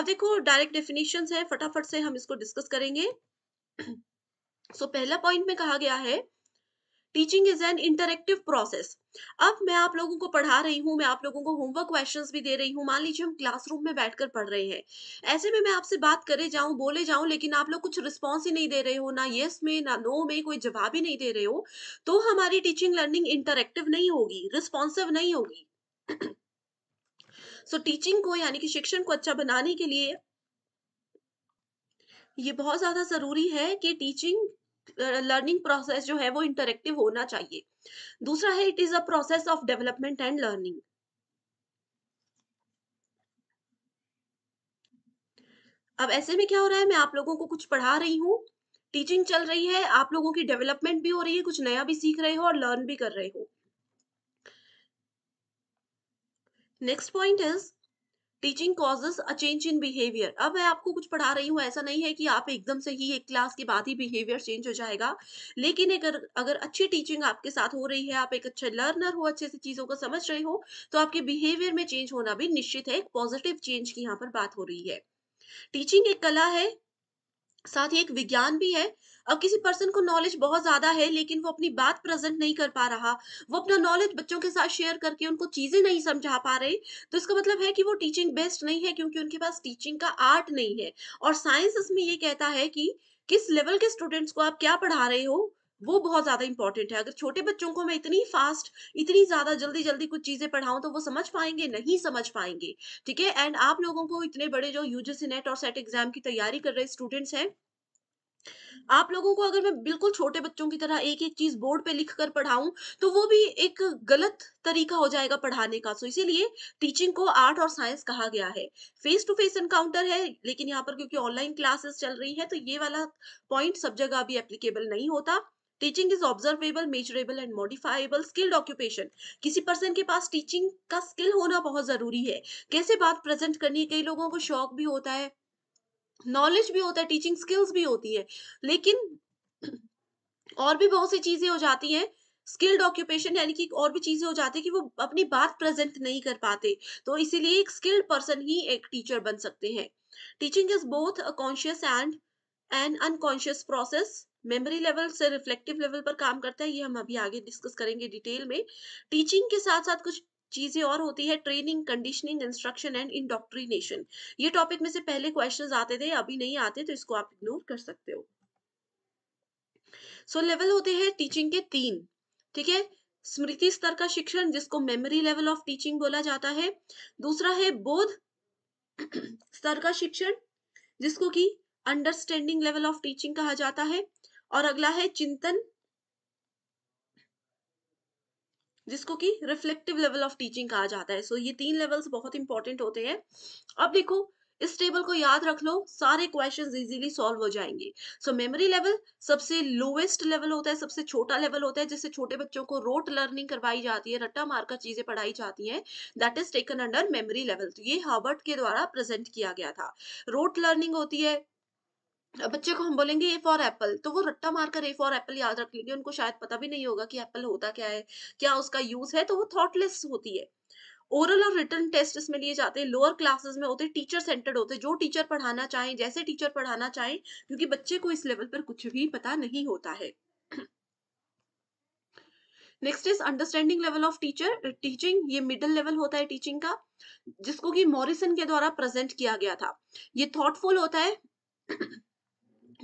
अब देखो डायरेक्ट डेफिनेशन है फटाफट से हम इसको डिस्कस करेंगे सो so, पहला पॉइंट में कहा गया है teaching is an interactive process अब मैं आप लोगों को पढ़ा रही हूँ मैं आप लोगों को होमवर्क क्वेश्चन भी दे रही हूँ मान लीजिए हम क्लासरूम में बैठकर पढ़ रहे हैं ऐसे में मैं आपसे बात करे जाऊँ बोले जाऊँ लेकिन आप लोग कुछ रिस्पॉन्स ही नहीं दे रहे हो ना येस में ना नो में कोई जवाब ही नहीं दे रहे हो तो हमारी टीचिंग लर्निंग इंटरेक्टिव नहीं होगी रिस्पॉन्सिव नहीं होगी सो so, टीचिंग को यानी कि शिक्षण को अच्छा बनाने के लिए ये बहुत ज्यादा जरूरी है कि टीचिंग लर्निंग प्रोसेस जो है वो इंटरेक्टिव होना चाहिए दूसरा है it is a process of development and learning अब ऐसे में क्या हो रहा है मैं आप लोगों को कुछ पढ़ा रही हूँ टीचिंग चल रही है आप लोगों की डेवलपमेंट भी हो रही है कुछ नया भी सीख रहे हो और लर्न भी कर रहे हो next point is teaching causes a change in behaviour अब मैं आपको कुछ पढ़ा रही हूँ ऐसा नहीं है कि आप एकदम से ही एक क्लास के बाद ही बिहेवियर चेंज हो जाएगा लेकिन अगर अगर अच्छी टीचिंग आपके साथ हो रही है आप एक अच्छे लर्नर हो अच्छे से चीज़ों को समझ रहे हो तो आपके बिहेवियर में चेंज होना भी निश्चित है एक पॉजिटिव चेंज की यहाँ पर बात हो रही है टीचिंग एक कला है साथ ही एक विज्ञान भी है अब किसी पर्सन को नॉलेज बहुत ज्यादा है लेकिन वो अपनी बात प्रेजेंट नहीं कर पा रहा वो अपना नॉलेज बच्चों के साथ शेयर करके उनको चीजें नहीं समझा पा रहे तो इसका मतलब है कि वो टीचिंग बेस्ट नहीं है क्योंकि उनके पास टीचिंग का आर्ट नहीं है और साइंस इसमें ये कहता है कि किस लेवल के स्टूडेंट्स को आप क्या पढ़ा रहे हो वो बहुत ज्यादा इंपॉर्टेंट है अगर छोटे बच्चों को मैं इतनी फास्ट इतनी ज्यादा जल्दी जल्दी कुछ चीजें पढ़ाऊं तो वो समझ पाएंगे नहीं समझ पाएंगे ठीक है एंड आप लोगों को इतने बड़े जो यूजीसी नेट और सेट एग्जाम की तैयारी कर रहे स्टूडेंट्स हैं आप लोगों को अगर मैं बिल्कुल छोटे बच्चों की तरह एक एक चीज बोर्ड पे लिख कर पढ़ाऊं तो वो भी एक गलत तरीका हो जाएगा पढ़ाने का सो so, इसीलिए टीचिंग को आर्ट और साइंस कहा गया है फेस टू फेस एनकाउंटर है लेकिन यहाँ पर क्योंकि ऑनलाइन क्लासेस चल रही है तो ये वाला पॉइंट सब जगह अभी एप्लीकेबल नहीं होता teaching is observable measurable and modifiable skilled occupation किसी पर्सन के पास टीचिंग का स्किल होना बहुत जरूरी है कैसे बात प्रेजेंट करनी है कई लोगों को शौक भी होता है नॉलेज भी होता है टीचिंग स्किल्स भी होती है लेकिन और भी बहुत सी चीजें हो जाती हैं स्किल्ड ऑक्यूपेशन यानी कि और भी चीजें हो जाती है कि वो अपनी बात प्रेजेंट नहीं कर पाते तो इसीलिए एक स्किल्ड पर्सन ही एक टीचर बन सकते हैं teaching is both a conscious and an unconscious process memory level से रिफ्लेक्टिव लेवल पर काम करता है ये हम अभी आगे डिस्कस करेंगे डिटेल में टीचिंग के साथ साथ कुछ चीजें और होती है training conditioning instruction and indoctrination ये टॉपिक में से पहले क्वेश्चंस आते थे अभी नहीं आते तो इसको आप इग्नोर कर सकते हो सो so, लेवल होते हैं टीचिंग के तीन ठीक है स्मृति स्तर का शिक्षण जिसको मेमोरी लेवल ऑफ टीचिंग बोला जाता है दूसरा है बोध स्तर का शिक्षण जिसको कि अंडरस्टैंडिंग लेवल ऑफ टीचिंग कहा जाता है और अगला है चिंतन जिसको कि रिफ्लेक्टिव लेवल ऑफ टीचिंग कहा जाता है सो so, ये तीन लेवल्स बहुत इंपॉर्टेंट होते हैं अब देखो इस टेबल को याद रख लो सारे क्वेश्चंस इजीली सॉल्व हो जाएंगे सो मेमोरी लेवल सबसे लोवेस्ट लेवल होता है सबसे छोटा लेवल होता है जिससे छोटे बच्चों को रोट लर्निंग करवाई जाती है रट्टा मारकर चीजें पढ़ाई जाती हैं that is taken under memory level तो ये हार्वर्ड के द्वारा प्रेजेंट किया गया था रोट लर्निंग होती है बच्चे को हम बोलेंगे ए फॉर एप्पल तो वो रट्टा मारकर ए फॉर एप्पल याद रख लेंगे उनको शायद पता भी नहीं होगा कि एप्पल होता क्या है क्या उसका यूज है तो वो थॉटलेस होती है ओरल और रिटर्न टेस्ट इसमें लिए जाते हैं लोअर क्लासेस में होते टीचर सेंटर्ड होते जो टीचर पढ़ाना चाहें जैसे टीचर पढ़ाना चाहें क्योंकि बच्चे को इस लेवल पर कुछ भी पता नहीं होता है next is understanding level of teacher teaching ये मिडिल लेवल होता है टीचिंग का जिसको कि मॉरिसन के द्वारा प्रेजेंट किया गया था ये थॉटफुल होता है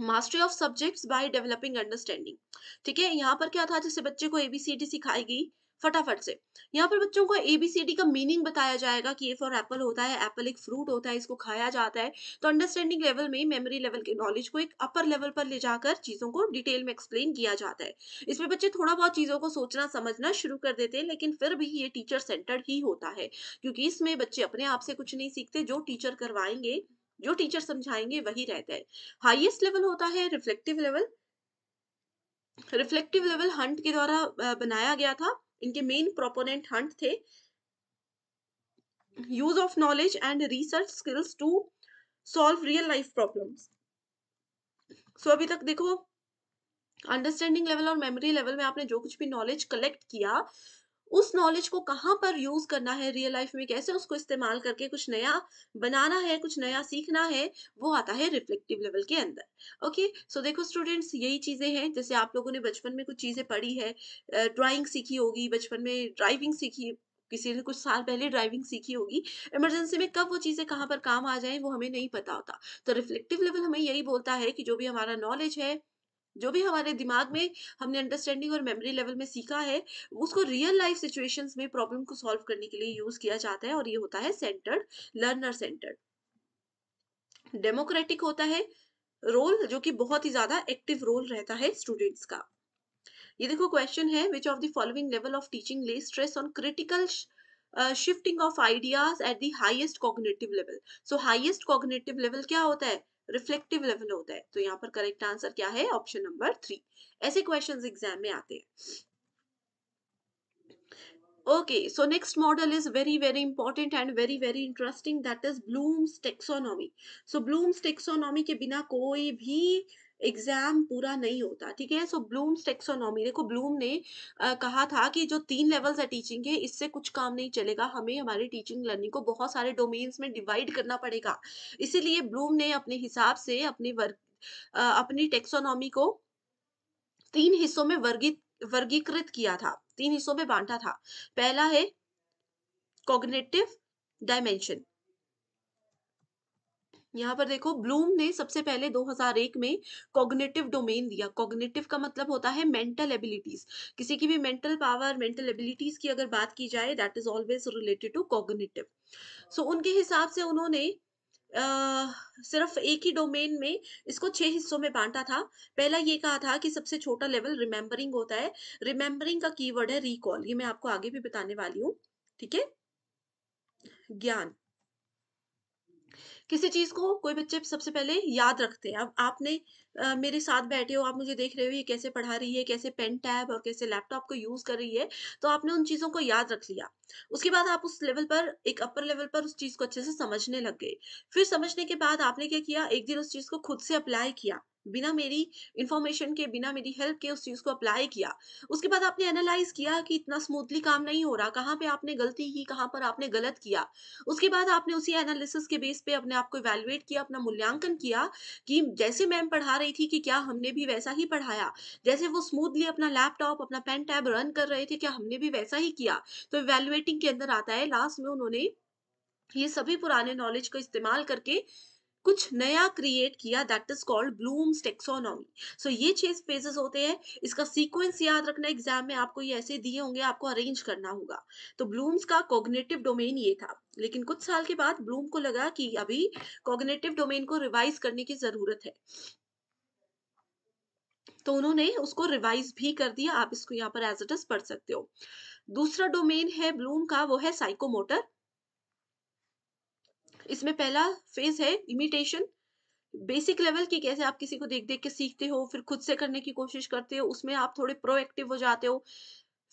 mastery of subjects by developing understanding ठीक है यहाँ पर क्या था जैसे बच्चे को एबीसीडी सिखाई गई फटाफट से यहाँ पर बच्चों को एबीसीडी का मीनिंग बताया जाएगा कि ये फॉर एप्पल होता है एप्पल एक फ्रूट होता है इसको खाया जाता है तो अंडरस्टैंडिंग लेवल में मेमोरी लेवल के नॉलेज को एक अपर लेवल पर ले जाकर चीज़ों को डिटेल में एक्सप्लेन किया जाता है इसमें बच्चे थोड़ा बहुत चीज़ों को सोचना समझना शुरू कर देते हैं लेकिन फिर भी ये टीचर सेंटर्ड ही होता है क्योंकि इसमें बच्चे अपने आप से कुछ नहीं सीखते जो टीचर करवाएंगे जो टीचर समझाएंगे वही रहता है हाइएस्ट लेवल होता है reflective level reflective level Hunt के द्वारा बनाया गया था इनके मेन प्रोपोनेंट हंट थे use of knowledge and research skills to solve real life problems so अभी तक देखो अंडरस्टैंडिंग लेवल और मेमोरी लेवल में आपने जो कुछ भी नॉलेज कलेक्ट किया उस नॉलेज को कहाँ पर यूज करना है रियल लाइफ में कैसे उसको इस्तेमाल करके कुछ नया बनाना है कुछ नया सीखना है वो आता है रिफ्लेक्टिव लेवल के अंदर ओके सो देखो स्टूडेंट्स यही चीजें हैं जैसे आप लोगों ने बचपन में कुछ चीजें पढ़ी है ड्राइंग सीखी होगी बचपन में ड्राइविंग सीखी किसी ने कुछ साल पहले ड्राइविंग सीखी होगी इमरजेंसी में कब वो चीज़ें कहाँ पर काम आ जाए वो हमें नहीं पता होता तो रिफ्लेक्टिव लेवल हमें यही बोलता है कि जो भी हमारा नॉलेज है जो भी हमारे दिमाग में हमने अंडरस्टैंडिंग और मेमोरी लेवल में सीखा है उसको रियल लाइफ सिचुएशंस में प्रॉब्लम को सॉल्व करने के लिए यूज किया जाता है और ये होता है सेंटर्ड लर्नर सेंटर्ड डेमोक्रेटिक होता है रोल जो कि बहुत ही ज्यादा एक्टिव रोल रहता है स्टूडेंट्स का ये देखो क्वेश्चन है which of the following level of teaching lay stress on critical shifting of ideas at the highest cognitive level so highest cognitive level क्या होता है रिफ्लेक्टिव लेवल होता है तो यहाँ पर करेक्ट आंसर क्या है ऑप्शन नंबर थ्री ऐसे क्वेश्चन एग्जाम में आते हैं okay so next model is very very important and very very interesting that is Bloom's taxonomy so Bloom's taxonomy के बिना कोई भी एग्जाम पूरा नहीं होता ठीक है सो ब्लूम्स टेक्सोनॉमी देखो ब्लूम ने आ, कहा था कि जो तीन लेवल्स है टीचिंग के इससे कुछ काम नहीं चलेगा हमें हमारी टीचिंग लर्निंग को बहुत सारे डोमेन्स में डिवाइड करना पड़ेगा इसीलिए ब्लूम ने अपने हिसाब से अपने वर्क अपनी टेक्सोनॉमी को तीन हिस्सों में वर्गित वर्गीकृत किया था तीन हिस्सों में बांटा था पहला है कॉग्नेटिव डायमेंशन यहाँ पर देखो ब्लूम ने सबसे पहले 2001 में कॉग्नेटिव डोमेन दिया कॉग्नेटिव का मतलब होता है मेंटल एबिलिटीज किसी की भी मेंटल पावर मेंटल एबिलिटीज की अगर बात की जाए that is always related to cognitive so उनके हिसाब से उन्होंने Uh, सिर्फ एक ही डोमेन में इसको छह हिस्सों में बांटा था पहला ये कहा था कि सबसे छोटा लेवल रिमेम्बरिंग होता है रिमेम्बरिंग का कीवर्ड है रिकॉल ये मैं आपको आगे भी बताने वाली हूँ ठीक है ज्ञान किसी चीज़ को कोई बच्चे सबसे पहले याद रखते हैं अब आपने मेरे साथ बैठे हो आप मुझे देख रहे हो ये कैसे पढ़ा रही है कैसे पेन टैब और कैसे लैपटॉप को यूज कर रही है तो आपने उन चीजों को याद रख लिया उसके बाद आप उस लेवल पर एक अपर लेवल पर उस चीज को अच्छे से समझने लग गए फिर समझने के बाद आपने क्या किया एक दिन उस चीज को खुद से अप्लाई किया बिना मेरी इंफॉर्मेशन के बिना मेरी हेल्प के उस चीज को अप्लाई किया उसके बाद आपने एनालाइज किया कि इतना स्मूथली काम नहीं हो रहा कहाँ पे आपने गलती की कहाँ पर आपने गलत किया उसके बाद आपने उसी एनालिसिस के बेस पे अपने आप को इवेल्युएट किया अपना मूल्यांकन किया कि जैसे मैम पढ़ा रही रही थी कि क्या हमने भी वैसा ही पढ़ाया जैसे वो स्मूथली अपना लैपटॉप अपना पेन टैब रन कर रहे थे क्या हमने भी वैसा ही किया तो इवेल्युएटिंग के अंदर आता है लास्ट में उन्होंने ये सभी पुराने नॉलेज को इस्तेमाल करके कुछ नया क्रिएट किया that is called Bloom's taxonomy so ये छह फेजेस होते हैं इसका सीक्वेंस याद रखना एग्जाम में आपको ये ऐसे दिए होंगे आपको अरेंज करना होगा तो ब्लूम्स का कॉग्नेटिव डोमेन ये था लेकिन कुछ साल के बाद ब्लूम को लगा कि अभी कॉग्नेटिव डोमेन को रिवाइज करने की जरूरत है तो उन्होंने उसको रिवाइज भी कर दिया आप इसको यहाँ पर एज इट इज पढ़ सकते हो दूसरा डोमेन है ब्लूम का वो है साइकोमोटर इसमें पहला फेज है इमिटेशन बेसिक लेवल की कैसे आप किसी को देख देख के सीखते हो फिर खुद से करने की कोशिश करते हो उसमें आप थोड़े प्रोएक्टिव हो जाते हो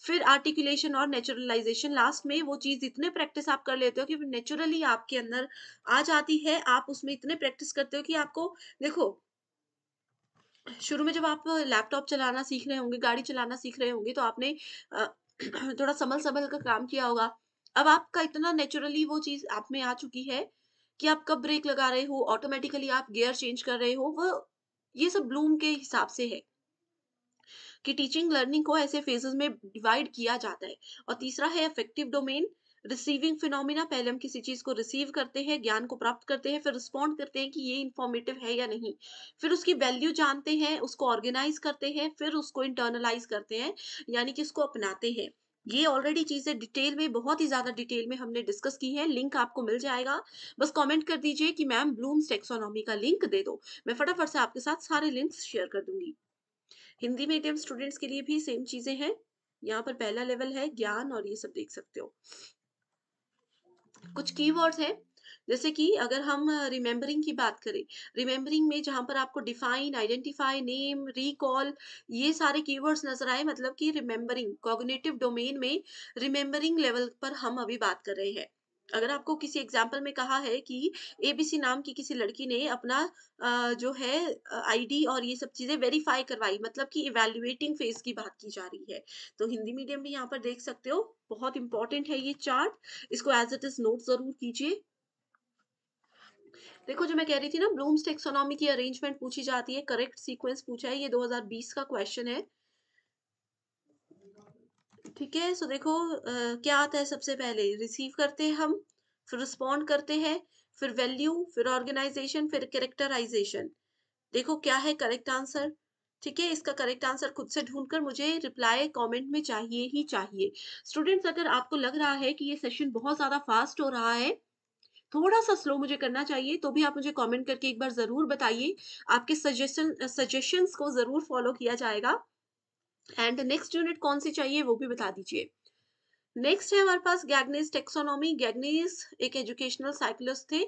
फिर आर्टिकुलेशन और नेचुरलाइजेशन लास्ट में वो चीज़ इतने प्रैक्टिस आप कर लेते हो कि नेचुरली आपके अंदर आ जाती है आप उसमें इतने प्रैक्टिस करते हो कि आपको देखो शुरू में जब आप लैपटॉप चलाना सीख रहे होंगे गाड़ी चलाना सीख रहे होंगे तो आपने थोड़ा संभल संभल का काम किया होगा अब आपका इतना नेचुरली वो चीज आप में आ चुकी है कि आप कब ब्रेक लगा रहे हो ऑटोमेटिकली आप गियर चेंज कर रहे हो वो ये सब ब्लूम के हिसाब से है कि टीचिंग लर्निंग को ऐसे फेजेस में डिवाइड किया जाता है और तीसरा है इफेक्टिव डोमेन रिसीविंग फिनोमिना पहले हम किसी चीज को रिसीव करते हैं ज्ञान को प्राप्त करते हैं फिर रिस्पॉन्ड करते हैं कि ये इन्फॉर्मेटिव है या नहीं फिर उसकी वैल्यू जानते हैं उसको ऑर्गेनाइज करते हैं फिर उसको इंटरनलाइज करते हैं यानी कि उसको अपनाते हैं ये ऑलरेडी चीजें डिटेल में बहुत ही ज्यादा डिटेल में हमने डिस्कस की है लिंक आपको मिल जाएगा बस कमेंट कर दीजिए कि मैम ब्लूम्स टेक्सोनॉमी का लिंक दे दो मैं फटाफट से आपके साथ सारे लिंक्स शेयर कर दूंगी हिंदी मीडियम स्टूडेंट्स के लिए भी सेम चीजें हैं यहाँ पर पहला लेवल है ज्ञान और ये सब देख सकते हो कुछ कीवर्ड्स हैं जैसे कि अगर हम रिमेम्बरिंग की बात करें रिमेम्बरिंग में जहाँ पर आपको डिफाइन आइडेंटिफाई नेम रिकॉल ये सारे कीवर्ड्स नजर आए मतलब कि रिमेम्बरिंग कॉग्निटिव डोमेन में रिमेम्बरिंग लेवल पर हम अभी बात कर रहे हैं अगर आपको किसी एग्जाम्पल में कहा है कि एबीसी नाम की किसी लड़की ने अपना जो है आईडी और ये सब चीजें वेरीफाई करवाई मतलब कि इवेल्युएटिंग फेज की बात की जा रही है तो हिंदी मीडियम भी यहाँ पर देख सकते हो बहुत इंपॉर्टेंट है ये चार्ट इसको एज इट इज नोट जरूर कीजिए देखो जो मैं कह रही थी ना ब्लूम्स टेक्सोनॉमी की अरेंजमेंट पूछी जाती है करेक्ट सीक्वेंस पूछा है ये 2020 का क्वेश्चन है ठीक है सो देखो आ, क्या आता है सबसे पहले रिसीव करते हैं हम फिर रिस्पॉन्ड करते हैं फिर वैल्यू फिर ऑर्गेनाइजेशन फिर करेक्टराइजेशन देखो क्या है करेक्ट आंसर ठीक है इसका करेक्ट आंसर खुद से ढूंढकर मुझे रिप्लाई कमेंट में चाहिए ही चाहिए स्टूडेंट्स अगर आपको लग रहा है कि ये सेशन बहुत ज़्यादा फास्ट हो रहा है थोड़ा सा स्लो मुझे करना चाहिए तो भी आप मुझे कमेंट करके एक बार ज़रूर बताइए आपके सजेशन सजेशंस को ज़रूर फॉलो किया जाएगा एंड नेक्स्ट यूनिट कौन सी चाहिए वो भी बता दीजिए नेक्स्ट है हमारे पास गैगनिस टेक्सोनॉमी गैगनिस एक एजुकेशनल साइकिलिस्ट थे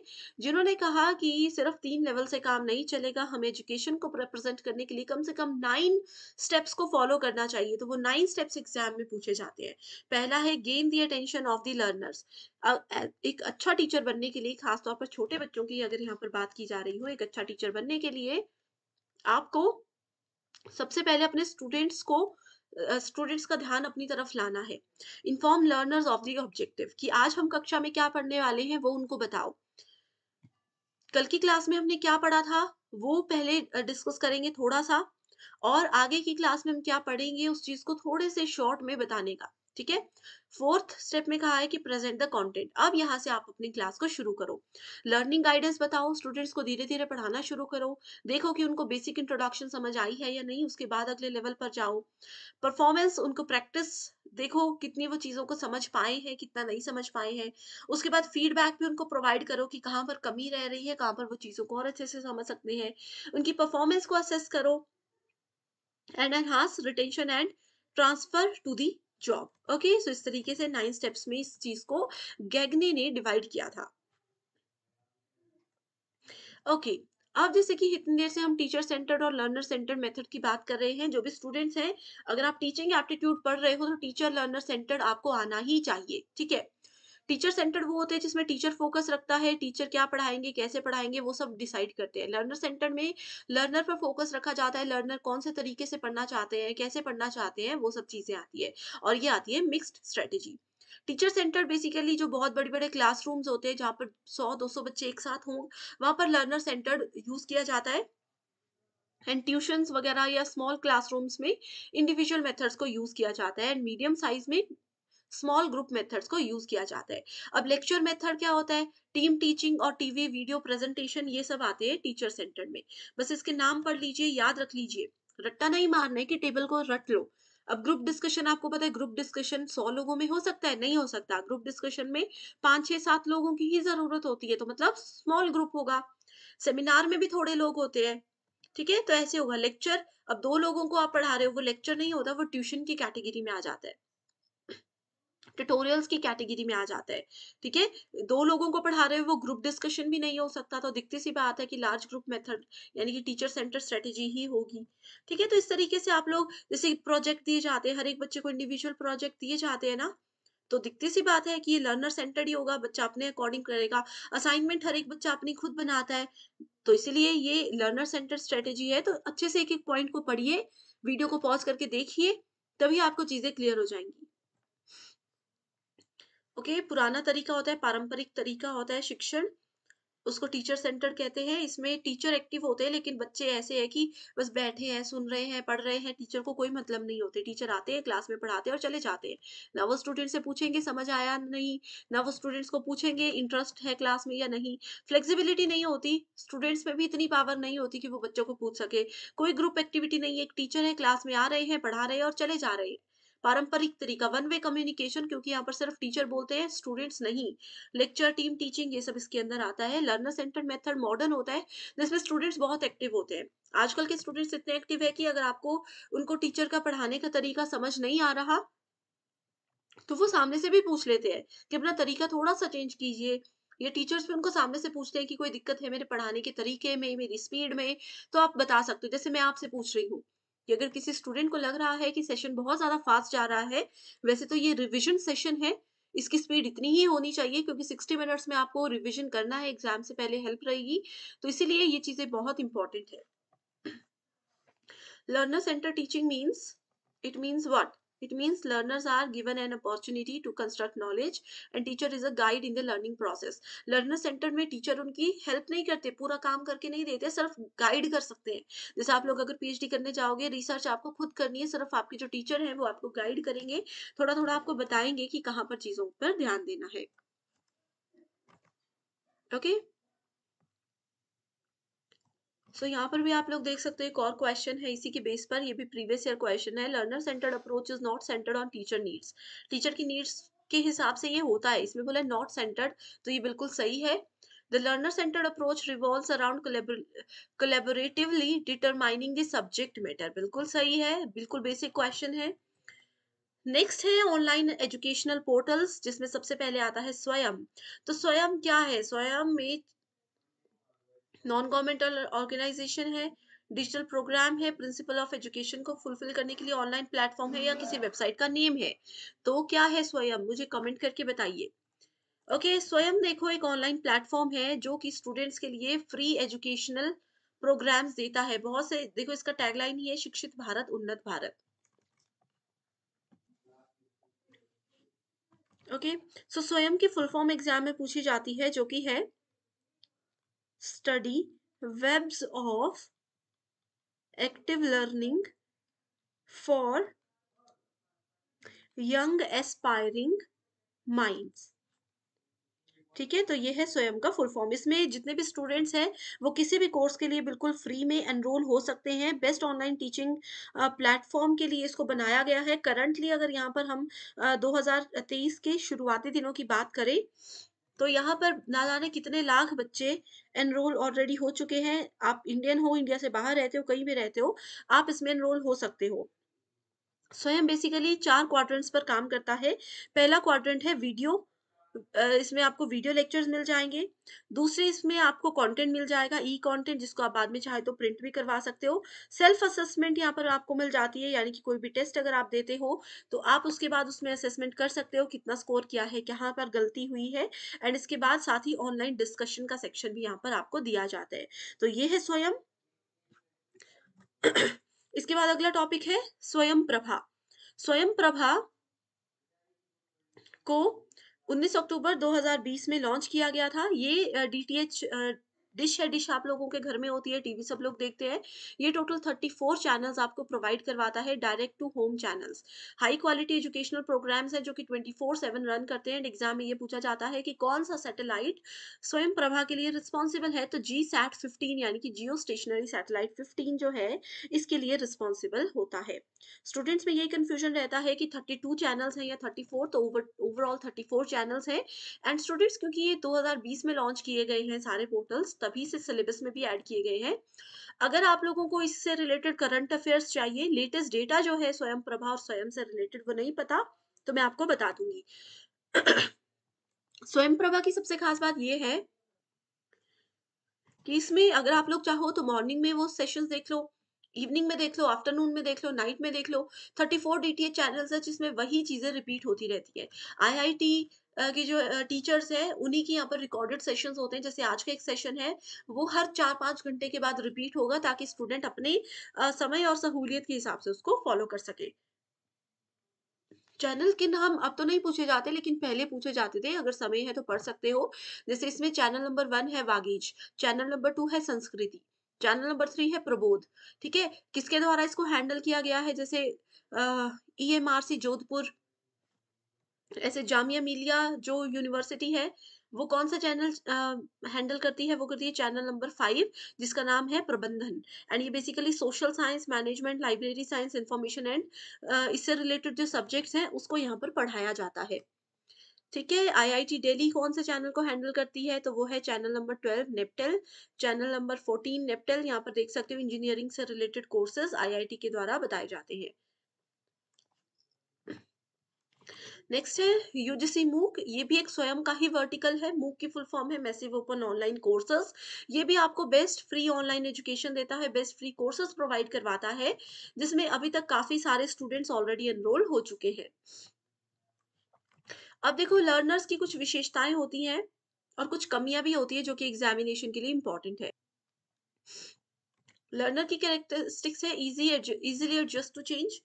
जिन्होंने कहा कि सिर्फ तीन लेवल से काम नहीं चलेगा हमें एजुकेशन को रिप्रेजेंट करने के लिए कम से कम नाइन स्टेप्स को फॉलो करना चाहिए तो वो नाइन स्टेप्स एग्जाम में पूछे जाते हैं पहला है gain the attention of the learners एक अच्छा टीचर बनने के लिए खासतौर पर छोटे बच्चों की अगर यहाँ पर बात की जा रही हो एक अच्छा टीचर बनने के लिए आपको सबसे पहले अपने स्टूडेंट्स को स्टूडेंट्स uh, का ध्यान अपनी तरफ लाना है inform learners of the objective कि आज हम कक्षा में क्या पढ़ने वाले हैं वो उनको बताओ कल की क्लास में हमने क्या पढ़ा था वो पहले डिस्कस करेंगे थोड़ा सा और आगे की क्लास में हम क्या पढ़ेंगे उस चीज को थोड़े से शॉर्ट में बताने का ठीक है फोर्थ स्टेप में कहा है कि प्रेजेंट द कंटेंट अब यहाँ से आप अपनी क्लास को शुरू करो लर्निंग गाइडेंस बताओ स्टूडेंट्स को धीरे धीरे पढ़ाना शुरू करो देखो कि उनको बेसिक इंट्रोडक्शन समझ आई है या नहीं उसके बाद अगले लेवल पर जाओ परफॉर्मेंस उनको प्रैक्टिस देखो कितनी वो चीज़ों को समझ पाए हैं कितना नहीं समझ पाए हैं उसके बाद फीडबैक भी उनको प्रोवाइड करो कि कहाँ पर कमी रह रही है कहाँ पर वो चीज़ों को और अच्छे से समझ सकते हैं उनकी परफॉर्मेंस को असेस करो and enhance retention and transfer to the job okay so इस तरीके से नाइन स्टेप्स में इस चीज को गैगने ने डिवाइड किया था ओके okay, अब जैसे कि इतनी देर से हम टीचर सेंटर्ड और लर्नर सेंटर्ड मेथड की बात कर रहे हैं जो भी स्टूडेंट्स हैं अगर आप टीचिंग एप्टीट्यूड पढ़ रहे हो तो टीचर लर्नर सेंटर्ड आपको आना ही चाहिए ठीक है टीचर सेंटर्ड वो होते हैं जिसमें टीचर फोकस रखता है टीचर क्या पढ़ाएंगे कैसे पढ़ाएंगे वो सब डिसाइड करते हैं लर्नर सेंटर्ड में लर्नर पर फोकस रखा जाता है लर्नर कौन से तरीके से पढ़ना चाहते हैं कैसे पढ़ना चाहते हैं वो सब चीज़ें आती है और ये आती है mixed strategy teacher centre basically जो बहुत बड़े बड़े क्लासरूम्स होते हैं जहाँ पर 100-200 बच्चे एक साथ हों वहाँ पर लर्नर सेंटर यूज़ किया जाता है एंड ट्यूशन्स वगैरह या स्मॉल क्लासरूम्स में इंडिविजुअल मेथड्स को यूज़ किया जाता है एंड मीडियम साइज में स्मॉल ग्रुप मेथड्स को यूज किया जाता है अब लेक्चर मेथड क्या होता है टीम टीचिंग और टीवी वीडियो प्रेजेंटेशन ये सब आते हैं टीचर सेंटर में बस इसके नाम पढ़ लीजिए याद रख लीजिए रट्टा नहीं मारना है कि टेबल को रट लो अब ग्रुप डिस्कशन आपको पता है ग्रुप डिस्कशन सौ लोगों में हो सकता है नहीं हो सकता ग्रुप डिस्कशन में पांच छह सात लोगों की ही जरूरत होती है तो मतलब स्मॉल ग्रुप होगा सेमिनार में भी थोड़े लोग होते हैं ठीक है तो ऐसे होगा लेक्चर अब दो लोगों को आप पढ़ा रहे हो वो लेक्चर नहीं होता वो ट्यूशन की कैटेगरी में आ जाता है ट्यूटोरियल्स की कैटेगरी में आ जाता है ठीक है दो लोगों को पढ़ा रहे हो वो ग्रुप डिस्कशन भी नहीं हो सकता तो दिखती सी बात है कि लार्ज ग्रुप मेथड यानी कि टीचर सेंटर स्ट्रेटेजी ही होगी ठीक है तो इस तरीके से आप लोग जैसे प्रोजेक्ट दिए जाते हैं हर एक बच्चे को इंडिविजुअल प्रोजेक्ट दिए जाते हैं ना तो दिखती सी बात है कि ये लर्नर सेंटर्ड ही होगा बच्चा अपने अकॉर्डिंग करेगा असाइनमेंट हर एक बच्चा अपनी खुद बनाता है तो इसीलिए ये लर्नर सेंटर स्ट्रेटेजी है तो अच्छे से एक एक पॉइंट को पढ़िए वीडियो को पॉज करके देखिए तभी आपको चीजें क्लियर हो जाएंगी ओके पुराना तरीका होता है पारंपरिक तरीका होता है शिक्षण उसको टीचर सेंटर कहते हैं इसमें टीचर एक्टिव होते हैं लेकिन बच्चे ऐसे हैं कि बस बैठे हैं सुन रहे हैं पढ़ रहे हैं टीचर को कोई मतलब नहीं होते टीचर आते हैं क्लास में पढ़ाते हैं और चले जाते हैं ना वो स्टूडेंट से पूछेंगे समझ आया नहीं ना वो स्टूडेंट्स को पूछेंगे इंटरेस्ट है क्लास में या नहीं फ्लेक्सिबिलिटी नहीं होती स्टूडेंट्स में भी इतनी पावर नहीं होती कि वो बच्चों को पूछ सके कोई ग्रुप एक्टिविटी नहीं है एक टीचर है क्लास में आ रहे हैं पढ़ा रहे हैं और चले जा रहे हैं पारंपरिक तरीका वन वे कम्युनिकेशन क्योंकि यहाँ पर सिर्फ टीचर बोलते हैं स्टूडेंट्स नहीं लेक्चर टीम टीचिंग ये सब इसके अंदर आता है लर्नर सेंटर मेथड मॉडर्न होता है जिसमें स्टूडेंट्स बहुत एक्टिव होते हैं आजकल के स्टूडेंट्स इतने एक्टिव है कि अगर आपको उनको टीचर का पढ़ाने का तरीका समझ नहीं आ रहा तो वो सामने से भी पूछ लेते हैं कि अपना तरीका थोड़ा सा चेंज कीजिए ये टीचर्स भी उनको सामने से पूछते हैं कि कोई दिक्कत है मेरे पढ़ाने के तरीके में मेरी स्पीड में तो आप बता सकते हो जैसे मैं आपसे पूछ रही हूँ कि अगर किसी स्टूडेंट को लग रहा है कि सेशन बहुत ज़्यादा फास्ट जा रहा है वैसे तो ये रिविजन सेशन है इसकी स्पीड इतनी ही होनी चाहिए क्योंकि 60 मिनट्स में आपको रिवीजन करना है एग्जाम से पहले हेल्प रहेगी तो इसीलिए ये चीज़ें बहुत इंपॉर्टेंट है learner centre teaching means it means what It means learners are given an opportunity to construct knowledge and teacher is a guide in the learning process. Learner centre में टीचर उनकी help नहीं करते पूरा काम करके नहीं देते सिर्फ गाइड कर सकते हैं जैसे आप लोग अगर पीएचडी करने जाओगे रिसर्च आपको खुद करनी है सिर्फ आपके जो टीचर हैं वो आपको गाइड करेंगे थोड़ा थोड़ा आपको बताएंगे कि कहाँ पर चीज़ों पर ध्यान देना है ओके okay? सो यहाँ पर भी आप लोग देख सकते हो एक और क्वेश्चन है इसी के बेस पर ये भी प्रीवियस ईयर क्वेश्चन है learner centred approach is not centred on teacher needs teacher की नीड्स के हिसाब से ये होता है इसमें बोला नॉट सेंटर्ड तो ये बिल्कुल सही है The learner-centered approach revolves around collaboratively determining the subject matter. बिल्कुल सही है बिल्कुल बेसिक क्वेश्चन है नेक्स्ट है ऑनलाइन एजुकेशनल पोर्टल्स जिसमें सबसे पहले आता है स्वयं तो स्वयं क्या है स्वयं में नॉन गवर्नमेंटल ऑर्गेनाइजेशन है डिजिटल प्रोग्राम है प्रिंसिपल ऑफ एजुकेशन को फुलफिल करने के लिए ऑनलाइन प्लेटफॉर्म है या किसी वेबसाइट का नेम है तो क्या है स्वयं मुझे कमेंट करके बताइए ओके okay, स्वयं देखो एक ऑनलाइन प्लेटफॉर्म है जो कि स्टूडेंट्स के लिए फ्री एजुकेशनल प्रोग्राम्स देता है बहुत से देखो इसका टैगलाइन ही है शिक्षित भारत उन्नत Bharat okay okay, so so Swayam की फुल फॉर्म एग्जाम में पूछी जाती है जो कि है study webs of active learning for young aspiring minds ठीक है तो ये है स्वयं का फुल फॉर्म इसमें जितने भी स्टूडेंट्स हैं वो किसी भी कोर्स के लिए बिल्कुल फ्री में एनरोल हो सकते हैं बेस्ट ऑनलाइन टीचिंग प्लेटफॉर्म के लिए इसको बनाया गया है करंटली अगर यहाँ पर हम uh, 2023 के शुरुआती दिनों की बात करें तो यहाँ पर ना जाने कितने लाख बच्चे एनरोल ऑलरेडी हो चुके हैं आप इंडियन हो इंडिया से बाहर रहते हो कहीं भी रहते हो आप इसमें एनरोल हो सकते हो स्वयं बेसिकली चार क्वाड्रेंट्स पर काम करता है पहला क्वाड्रेंट है वीडियो इसमें आपको वीडियो लेक्चर्स मिल जाएंगे दूसरे इसमें आपको कंटेंट मिल जाएगा ई कंटेंट जिसको आप बाद में चाहे तो प्रिंट भी करवा सकते हो सेल्फ असेसमेंट यहाँ पर आपको मिल जाती है यानी कि कोई भी टेस्ट अगर आप देते हो तो आप उसके बाद उसमें असेसमेंट कर सकते हो कितना स्कोर किया है कहाँ पर गलती हुई है एंड इसके बाद साथ ही ऑनलाइन डिस्कशन का सेक्शन भी यहाँ पर आपको दिया जाता है तो ये है स्वयं इसके बाद अगला टॉपिक है स्वयं प्रभा स्वयं प्रभा को 19 अक्टूबर 2020 में लॉन्च किया गया था ये डी टी एच डिश है डिश आप लोगों के घर में होती है टीवी सब लोग देखते हैं ये टोटल थर्टी फोर चैनल्स आपको प्रोवाइड करवाता है direct to home channels high quality educational programmes है जो कि ट्वेंटी फोर सेवन रन करते हैं एग्जाम में ये पूछा जाता है कि कौन सा सैटेलाइट स्वयं प्रभा के लिए रिस्पॉन्सिबल है तो जी सैट फिफ्टीन यानी कि जियो स्टेशनरी सैटेलाइट फिफ्टीन जो है इसके लिए रिस्पॉन्सिबल होता है स्टूडेंट्स में ये कंफ्यूजन रहता है कि थर्टी टू चैनल्स हैं या थर्टी फोर तो ओवरऑल थर्टी फोर चैनल्स हैं एंड स्टूडेंट्स क्योंकि ये दो हजार बीस में लॉन्च किए गए हैं सारे पोर्टल्स तभी से सिलेबस में भी ऐड किए गए हैं अगर आप लोगों को इससे रिलेटेड करंट अफेयर्स चाहिए लेटेस्ट डेटा जो है स्वयं प्रभा और स्वयं से रिलेटेड वो नहीं पता तो मैं आपको बता दूंगी स्वयं प्रभा की सबसे खास बात यह है कि इसमें अगर आप लोग चाहो तो मॉर्निंग में वो सेशंस देख लो इवनिंग में देख लो आफ्टरनून में देख लो नाइट में देख लो 34 फोर डी टी चैनल्स है जिसमें वही चीज़ें रिपीट होती रहती है आईआईटी की जो टीचर्स हैं उन्हीं के यहाँ पर रिकॉर्डेड सेशंस होते हैं जैसे आज का एक सेशन है वो हर चार पाँच घंटे के बाद रिपीट होगा ताकि स्टूडेंट अपने समय और सहूलियत के हिसाब से उसको फॉलो कर सके चैनल के नाम अब तो नहीं पूछे जाते लेकिन पहले पूछे जाते थे अगर समय है तो पढ़ सकते हो जैसे इसमें चैनल नंबर वन है वागीज चैनल नंबर टू है संस्कृति चैनल नंबर थ्री है प्रबोध ठीक है किसके द्वारा इसको हैंडल किया गया है जैसे E M R C Jodhpur ऐसे जामिया मिलिया जो यूनिवर्सिटी है वो कौन सा चैनल हैंडल करती है वो करती है चैनल नंबर फाइव जिसका नाम है प्रबंधन एंड ये basically social science management library science information and इससे रिलेटेड जो सब्जेक्ट्स हैं उसको यहाँ पर पढ़ाया जाता है ठीक है आईआईटी दिल्ली कौन से चैनल को हैंडल करती है तो वो है channel number twelve NPTEL channel number fourteen NPTEL यहाँ पर देख सकते हो इंजीनियरिंग से रिलेटेड कोर्सेज आईआईटी के द्वारा बताए जाते हैं नेक्स्ट है यूजीसी मूक ये भी एक स्वयं का ही वर्टिकल है मूक की फुल फॉर्म है मैसिव ओपन ऑनलाइन कोर्सेज ये भी आपको बेस्ट फ्री ऑनलाइन एजुकेशन देता है बेस्ट फ्री कोर्सेज प्रोवाइड करवाता है जिसमें अभी तक काफी सारे स्टूडेंट्स ऑलरेडी एनरोल हो चुके हैं अब देखो लर्नर्स की कुछ विशेषताएं होती हैं और कुछ कमियां भी होती है जो कि एग्जामिनेशन के लिए इम्पोर्टेंट है लर्नर की कैरेक्टरिस्टिक्स है easy easily adjust to change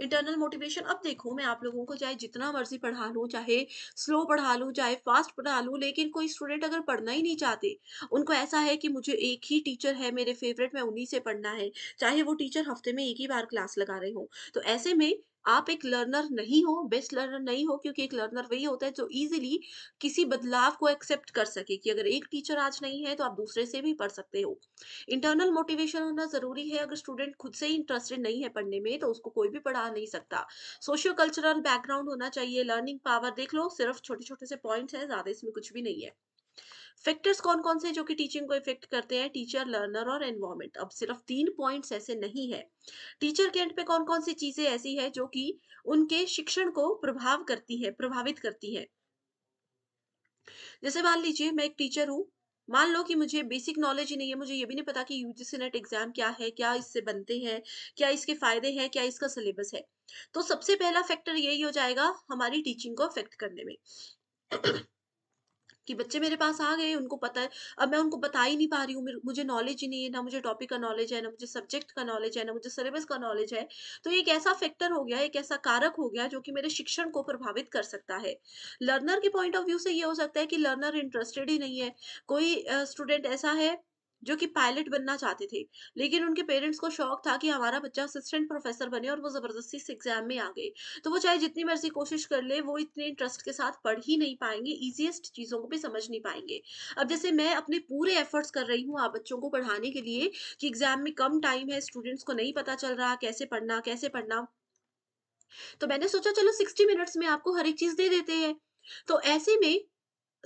internal motivation अब देखो मैं आप लोगों को चाहे जितना मर्जी पढ़ा लूँ चाहे स्लो पढ़ा लूँ चाहे फास्ट पढ़ा लूँ लेकिन कोई स्टूडेंट अगर पढ़ना ही नहीं चाहते उनको ऐसा है कि मुझे एक ही टीचर है मेरे फेवरेट मैं उन्हीं से पढ़ना है चाहे वो टीचर हफ्ते में एक ही बार क्लास लगा रहे हों तो ऐसे में आप एक लर्नर नहीं हो बेस्ट लर्नर नहीं हो क्योंकि एक लर्नर वही होता है जो इजीली किसी बदलाव को एक्सेप्ट कर सके कि अगर एक टीचर आज नहीं है तो आप दूसरे से भी पढ़ सकते हो इंटरनल मोटिवेशन होना जरूरी है अगर स्टूडेंट खुद से ही इंटरेस्टेड नहीं है पढ़ने में तो उसको कोई भी पढ़ा नहीं सकता सोशियो कल्चरल बैकग्राउंड होना चाहिए लर्निंग पावर देख लो सिर्फ छोटे छोटे से पॉइंट है ज्यादा इसमें कुछ भी नहीं है फैक्टर्स कौन कौन से जो कि टीचिंग को इफेक्ट करते हैं टीचर लर्नर और एनवायरमेंट अब सिर्फ तीन पॉइंट्स ऐसे नहीं है टीचर के एंड पे कौन कौन सी चीजें ऐसी है जो कि उनके शिक्षण को प्रभाव करती है प्रभावित करती है जैसे मान लीजिए मैं एक टीचर हूँ मान लो कि मुझे बेसिक नॉलेज ही नहीं है मुझे ये भी नहीं पता कि यूजीसी नेट एग्जाम क्या है क्या इससे बनते हैं क्या इसके फायदे हैं क्या इसका सिलेबस है तो सबसे पहला फैक्टर यही हो जाएगा हमारी टीचिंग को अफेक्ट करने में कि बच्चे मेरे पास आ गए उनको पता है अब मैं उनको बता ही नहीं पा रही हूँ मुझे नॉलेज ही नहीं है ना मुझे टॉपिक का नॉलेज है ना मुझे सब्जेक्ट का नॉलेज है ना मुझे सिलेबस का नॉलेज है तो एक ऐसा फैक्टर हो गया एक ऐसा कारक हो गया जो कि मेरे शिक्षण को प्रभावित कर सकता है लर्नर के पॉइंट ऑफ व्यू से ये हो सकता है कि लर्नर इंटरेस्टेड ही नहीं है कोई स्टूडेंट ऐसा है जो कि पायलट बनना चाहते थे लेकिन उनके पेरेंट्स को शौक था कि हमारा बच्चा असिस्टेंट प्रोफेसर बने और वो ज़बरदस्ती इस एग्ज़ाम में आ गए तो वो चाहे जितनी मर्जी कोशिश कर ले वो इतने इंटरेस्ट के साथ पढ़ ही नहीं पाएंगे ईजिएस्ट चीज़ों को भी समझ नहीं पाएंगे अब जैसे मैं अपने पूरे एफर्ट्स कर रही हूँ आप बच्चों को पढ़ाने के लिए कि एग्ज़ाम में कम टाइम है स्टूडेंट्स को नहीं पता चल रहा कैसे पढ़ना कैसे पढ़ना तो मैंने सोचा चलो सिक्सटी मिनट्स में आपको हर एक चीज़ दे देते हैं तो ऐसे में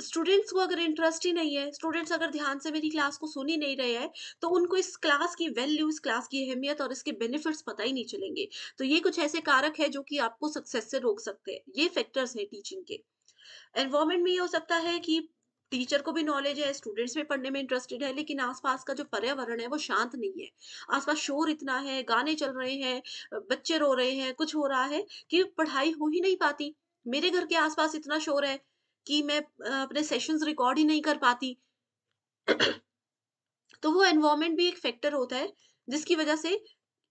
स्टूडेंट्स को अगर इंटरेस्ट ही नहीं है स्टूडेंट्स अगर ध्यान से मेरी क्लास को सुन ही नहीं रहे हैं तो उनको इस क्लास की वैल्यू इस क्लास की अहमियत और इसके बेनिफिट्स पता ही नहीं चलेंगे तो ये कुछ ऐसे कारक है जो कि आपको सक्सेस से रोक सकते हैं ये फैक्टर्स हैं टीचिंग के एनवायरमेंट में ये हो सकता है कि टीचर को भी नॉलेज है स्टूडेंट्स भी पढ़ने में इंटरेस्टेड है लेकिन आसपास का जो पर्यावरण है वो शांत नहीं है आसपास शोर इतना है गाने चल रहे हैं बच्चे रो रहे हैं कुछ हो रहा है कि पढ़ाई हो ही नहीं पाती मेरे घर के आसपास इतना शोर है कि मैं अपने सेशंस रिकॉर्ड ही नहीं कर पाती तो वो एनवायरमेंट भी एक फैक्टर होता है जिसकी वजह से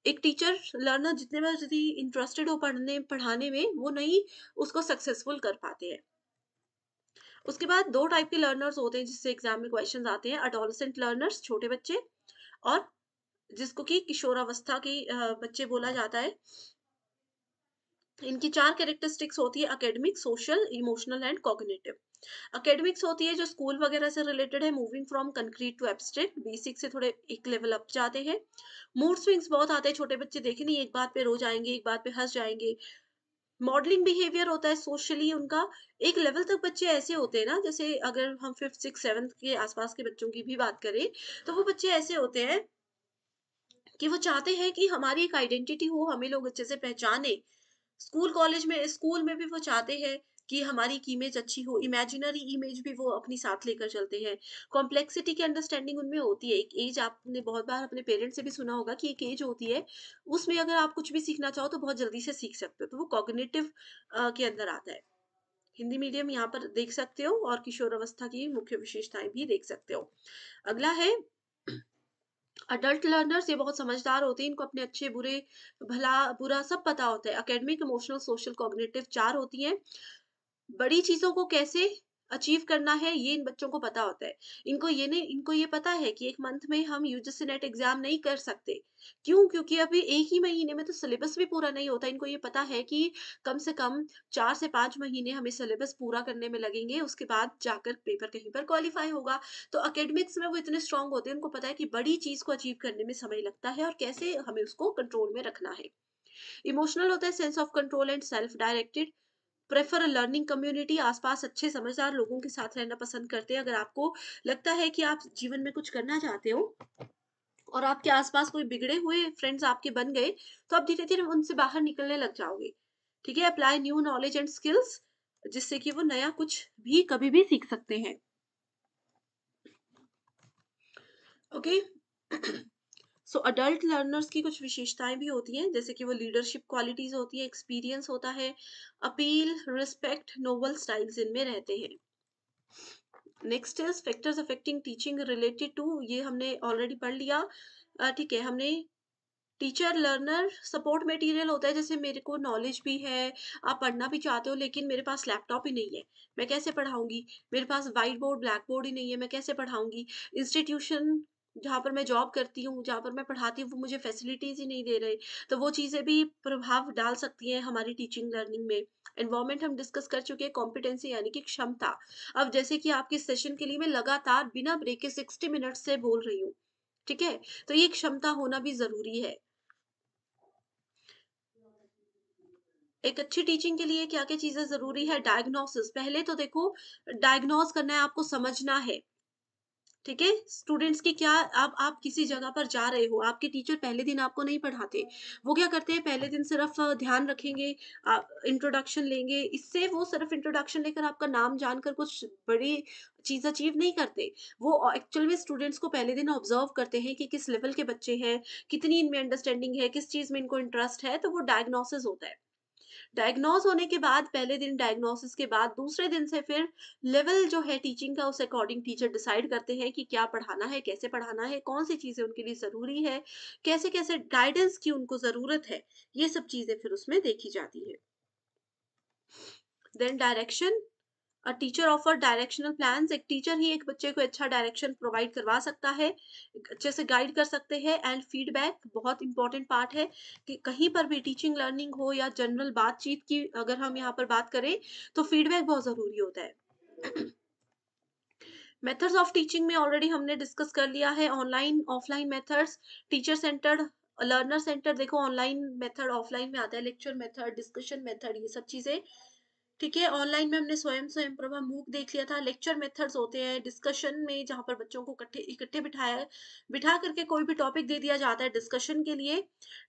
एक टीचर लर्नर जितने बार यदि इंटरेस्टेड हो पढ़ने पढ़ाने में वो नहीं उसको सक्सेसफुल कर पाते हैं उसके बाद दो टाइप के लर्नर्स होते हैं जिससे एग्जाम में क्वेश्चन आते हैं अडोलसेंट लर्नर्स छोटे बच्चे और जिसको कि किशोरावस्था के बच्चे बोला जाता है इनकी चार कैरेक्टरिस्टिक्स होती है academic social emotional and cognitive academics होती है जो स्कूल वगैरह से रिलेटेड है moving from concrete to abstract basic से थोड़े एक लेवल अप जाते हैं मूड स्विंग्स बहुत आते हैं छोटे बच्चे देखे नहीं एक बात पे रो जाएंगे एक बात पे हंस जाएंगे मॉडलिंग बिहेवियर होता है सोशली उनका एक लेवल तक बच्चे ऐसे होते हैं ना जैसे अगर हम फिफ्थ सिक्स सेवन्थ के आसपास के बच्चों की भी बात करें तो वो बच्चे ऐसे होते हैं कि वो चाहते हैं कि हमारी एक आइडेंटिटी हो हमें लोग अच्छे से पहचाने स्कूल कॉलेज में स्कूल में भी वो चाहते हैं कि हमारी एक इमेज अच्छी हो इमेजिनरी इमेज भी वो अपनी साथ लेकर चलते हैं कॉम्प्लेक्सिटी की अंडरस्टैंडिंग उनमें होती है एक एज आपने बहुत बार अपने पेरेंट्स से भी सुना होगा कि एक एज होती है उसमें अगर आप कुछ भी सीखना चाहो तो बहुत जल्दी से सीख सकते हो तो वो कॉग्नेटिव के अंदर आता है हिंदी मीडियम यहाँ पर देख सकते हो और किशोर अवस्था की मुख्य विशेषताएं भी देख सकते हो अगला है अडल्ट लर्नर्स ये बहुत समझदार होते हैं इनको अपने अच्छे बुरे भला बुरा सब पता होता है अकेडमिक इमोशनल सोशल कॉग्निटिव चार होती हैं बड़ी चीज़ों को कैसे अचीव करना है ये इन बच्चों को पता होता है इनको ये नहीं इनको ये पता है कि एक मंथ में हम यूजीसी नेट एग्जाम नहीं कर सकते क्यों क्योंकि अभी एक ही महीने में तो सिलेबस भी पूरा नहीं होता इनको ये पता है कि कम से कम चार से पांच महीने हमें सिलेबस पूरा करने में लगेंगे उसके बाद जाकर पेपर कहीं पर क्वालिफाई होगा तो अकेडमिक्स में वो इतने स्ट्रांग होते हैं उनको पता है कि बड़ी चीज को अचीव करने में समय लगता है और कैसे हमें उसको कंट्रोल में रखना है इमोशनल होता है sense of control and self directed prefer a learning community आसपास अच्छे समझदार लोगों के साथ रहना पसंद करते हैं अगर आपको लगता है कि आप जीवन में कुछ करना चाहते हो और आपके आसपास कोई बिगड़े हुए फ्रेंड्स आपके बन गए तो आप धीरे धीरे उनसे बाहर निकलने लग जाओगे ठीक है apply new knowledge and skills जिससे कि वो नया कुछ भी कभी भी सीख सकते हैं okay okay? So adult learners की कुछ विशेषताएं भी होती हैं जैसे कि वो लीडरशिप क्वालिटीज होती है एक्सपीरियंस होता है अपील रिस्पेक्ट नोबल स्टाइल्स इनमें रहते हैं next is factors affecting teaching related to ये हमने ऑलरेडी पढ़ लिया ठीक है हमने टीचर लर्नर सपोर्ट मटेरियल होता है जैसे मेरे को नॉलेज भी है आप पढ़ना भी चाहते हो लेकिन मेरे पास लैपटॉप ही नहीं है मैं कैसे पढ़ाऊंगी मेरे पास व्हाइट बोर्ड ब्लैक बोर्ड ही नहीं है मैं कैसे पढ़ाऊंगी इंस्टीट्यूशन जहाँ पर मैं जॉब करती हूँ जहाँ पर मैं पढ़ाती हूँ वो मुझे फैसिलिटीज़ ही नहीं दे रहे तो वो चीज़ें भी प्रभाव डाल सकती हैं हमारी टीचिंग लर्निंग में एनवायरमेंट हम डिस्कस कर चुके हैं कॉम्पिटेंसी यानी कि क्षमता अब जैसे कि आपके सेशन के लिए मैं लगातार बिना ब्रेक के सिक्सटी मिनट से बोल रही हूँ ठीक है तो ये क्षमता होना भी ज़रूरी है एक अच्छी टीचिंग के लिए क्या क्या चीज़ें ज़रूरी है डायग्नोसिस पहले तो देखो डायग्नोस करना है आपको समझना है ठीक है स्टूडेंट्स की क्या आप आप किसी जगह पर जा रहे हो आपके टीचर पहले दिन आपको नहीं पढ़ाते वो क्या करते हैं पहले दिन सिर्फ ध्यान रखेंगे इंट्रोडक्शन लेंगे इससे वो सिर्फ इंट्रोडक्शन लेकर आपका नाम जानकर कुछ बड़ी चीज़ अचीव नहीं करते वो एक्चुअल में स्टूडेंट्स को पहले दिन ऑब्जर्व करते हैं कि किस लेवल के बच्चे हैं कितनी इनमें अंडरस्टैंडिंग है किस चीज़ में इनको इंटरेस्ट है तो वो डायग्नोसिस होता है डायग्नोज होने के बाद पहले दिन डायग्नोसिस के बाद दूसरे दिन से फिर लेवल जो है टीचिंग का उस अकॉर्डिंग टीचर डिसाइड करते हैं कि क्या पढ़ाना है कैसे पढ़ाना है कौन सी चीज़ें उनके लिए ज़रूरी है कैसे कैसे गाइडेंस की उनको ज़रूरत है ये सब चीज़ें फिर उसमें देखी जाती है then direction a teacher offer directional plan एक टीचर ही एक बच्चे को अच्छा डायरेक्शन प्रोवाइड करवा सकता है अच्छे से गाइड कर सकते हैं एंड फीडबैक बहुत इंपॉर्टेंट पार्ट है कि कहीं पर भी टीचिंग लर्निंग हो या जनरल बातचीत की अगर हम यहाँ पर बात करें तो फीडबैक बहुत ज़रूरी होता है मेथड्स ऑफ टीचिंग में ऑलरेडी हमने डिस्कस कर लिया है online offline methods teacher centred learner centre देखो ऑनलाइन मेथड ऑफलाइन में आता है लेक्चर मेथड डिस्कशन मेथड ये सब चीज़ें ठीक है ऑनलाइन में हमने स्वयं स्वयं प्रभा मूक देख लिया था लेक्चर मेथड्स होते हैं डिस्कशन में जहाँ पर बच्चों को इकट्ठे बिठाया बिठा करके कोई भी टॉपिक दे दिया जाता है डिस्कशन के लिए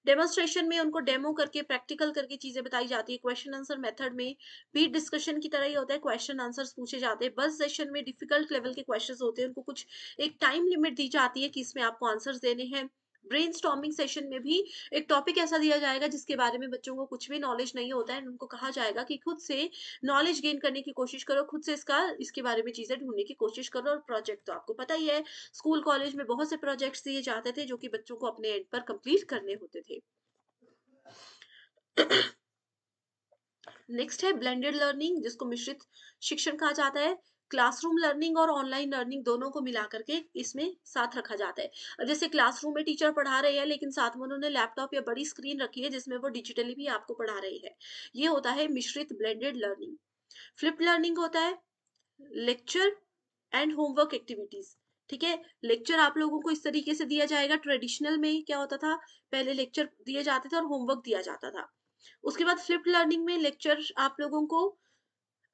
डेमोस्ट्रेशन में उनको डेमो करके प्रैक्टिकल करके चीजें बताई जाती है क्वेश्चन आंसर मेथड में भी डिस्कशन की तरह ही होता है क्वेश्चन आंसर पूछे जाते हैं बस सेशन में डिफिकल्ट लेवल के क्वेश्चन होते हैं उनको कुछ एक टाइम लिमिट दी जाती है कि इसमें आपको आंसर देने हैं ब्रेन सेशन में भी एक टॉपिक ऐसा दिया जाएगा जिसके बारे में बच्चों को कुछ भी नॉलेज नहीं होता है उनको कहा जाएगा कि खुद से नॉलेज गेन करने की कोशिश करो खुद से इसका इसके बारे में चीज़ें ढूंढने की कोशिश करो और प्रोजेक्ट तो आपको पता ही है स्कूल कॉलेज में बहुत से प्रोजेक्ट दिए जाते थे जो कि बच्चों को अपने एंड पर कंप्लीट करने होते थे नेक्स्ट है ब्लेंडेड लर्निंग जिसको मिश्रित शिक्षण कहा जाता है क्लासरूम लर्निंग और ऑनलाइन लर्निंग दोनों को मिला करके इसमें साथ रखा जाता है जैसे क्लासरूम में टीचर पढ़ा रहे हैं लेकिन साथ में उन्होंने लैपटॉप या बड़ी स्क्रीन रखी है जिसमें वो डिजिटली भी आपको पढ़ा रही है ये होता है मिश्रित ब्लेंडेड लर्निंग फ्लिप लर्निंग होता है लेक्चर एंड होमवर्क एक्टिविटीज ठीक है लेक्चर आप लोगों को इस तरीके से दिया जाएगा ट्रेडिशनल में क्या होता था पहले लेक्चर दिए जाते थे और होमवर्क दिया जाता था उसके बाद फ्लिप लर्निंग में लेक्चर आप लोगों को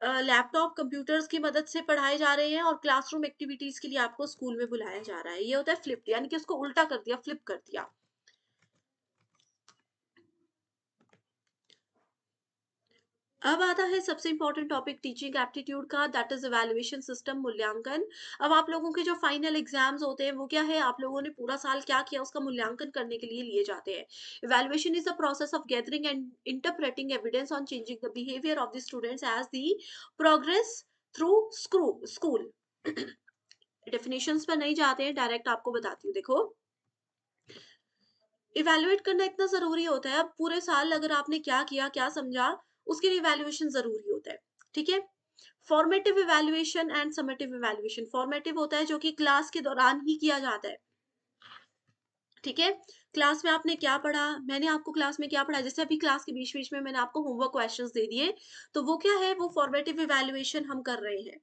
लैपटॉप कंप्यूटर्स की मदद से पढ़ाए जा रहे हैं और क्लासरूम एक्टिविटीज के लिए आपको स्कूल में बुलाया जा रहा है ये होता है फ्लिप यानी कि उसको उल्टा कर दिया फ्लिप कर दिया अब आता है सबसे इम्पोर्टेंट टॉपिक टीचिंग एप्टीट्यूड का दैट इज इवेल्युएशन सिस्टम मूल्यांकन अब आप लोगों के जो फाइनल एग्जाम्स होते हैं वो क्या है आप लोगों ने पूरा साल क्या किया उसका मूल्यांकन करने के लिए लिए जाते हैं evaluation is the process of gathering and interpreting evidence on changing the behaviour of the students as they progress through school definition पर नहीं जाते हैं डायरेक्ट आपको बताती हूँ देखो इवेल्युएट करना इतना जरूरी होता है पूरे साल अगर आपने क्या किया क्या समझा उसके लिए इवेल्युएशन जरूरी होता है ठीक है formative evaluation and summative evaluation formative होता है जो कि क्लास के दौरान ही किया जाता है ठीक है क्लास में आपने क्या पढ़ा मैंने आपको क्लास में क्या पढ़ा जैसे अभी क्लास के बीच बीच में मैंने आपको होमवर्क क्वेश्चंस दे दिए तो वो क्या है वो फॉर्मेटिव इवेल्युएशन हम कर रहे हैं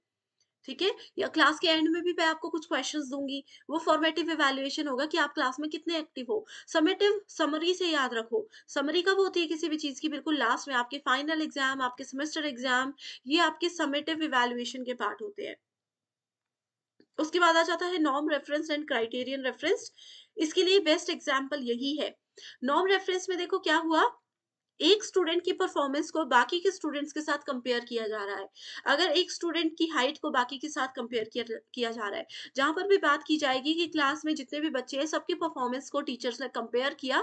ठीक है या क्लास के एंड में भी मैं आपको कुछ क्वेश्चंस दूंगी वो फॉर्मेटिव इवेल्युएशन होगा कि आप क्लास में कितने एक्टिव हो समेटिव समरी से याद रखो समरी कब होती है किसी भी चीज की बिल्कुल लास्ट में आपके फाइनल एग्जाम आपके सेमेस्टर एग्जाम ये आपके समेटिव इवेल्युएशन के पार्ट होते हैं उसके बाद आ जाता है norm reference and criterion reference इसके लिए बेस्ट एग्जाम्पल यही है नॉर्म रेफरेंस में देखो क्या हुआ एक स्टूडेंट की परफॉर्मेंस को बाकी के स्टूडेंट्स के साथ कंपेयर किया जा रहा है अगर एक स्टूडेंट की हाइट को बाकी के साथ कंपेयर किया, जा रहा है जहां पर भी बात की जाएगी कि क्लास में जितने भी बच्चे हैं सबकी परफॉर्मेंस को टीचर्स ने कंपेयर किया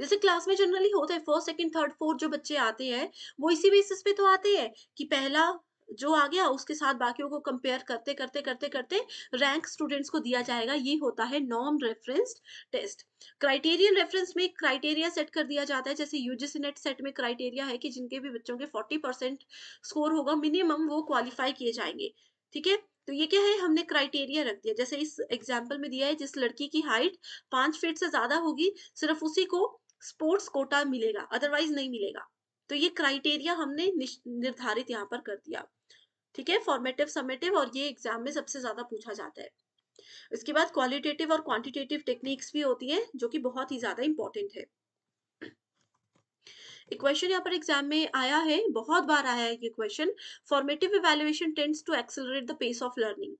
जैसे क्लास में जनरली होता है फर्स्ट सेकंड थर्ड फोर्थ जो बच्चे आते हैं वो इसी बेसिस पे तो आते हैं कि पहला जो आ गया उसके साथ बाकियों को कंपेयर करते करते करते करते रैंक स्टूडेंट्स को दिया जाएगा ये होता है non referenced test criterion reference में क्राइटेरिया सेट कर दिया जाता है जैसे यूजीसी नेट सेट में क्राइटेरिया है कि जिनके भी बच्चों के फोर्टी स्कोर होगा मिनिमम वो क्वालिफाई किए जाएंगे ठीक है तो ये क्या है हमने क्राइटेरिया रख दिया जैसे इस एग्जाम्पल में दिया है जिस लड़की की हाइट पांच फीट से ज्यादा होगी सिर्फ उसी को स्पोर्ट्स कोटा मिलेगा अदरवाइज नहीं मिलेगा तो ये क्राइटेरिया हमने निर्धारित यहाँ पर कर दिया ठीक है फॉर्मेटिव समेटिव और ये एग्जाम में सबसे ज्यादा पूछा जाता है इसके बाद क्वालिटेटिव और क्वांटिटेटिव टेक्निक्स भी होती है जो कि बहुत ही ज्यादा इंपॉर्टेंट है क्वेश्चन यहाँ पर एग्जाम में आया है बहुत बार आया है ये question formative evaluation tends to accelerate the pace of learning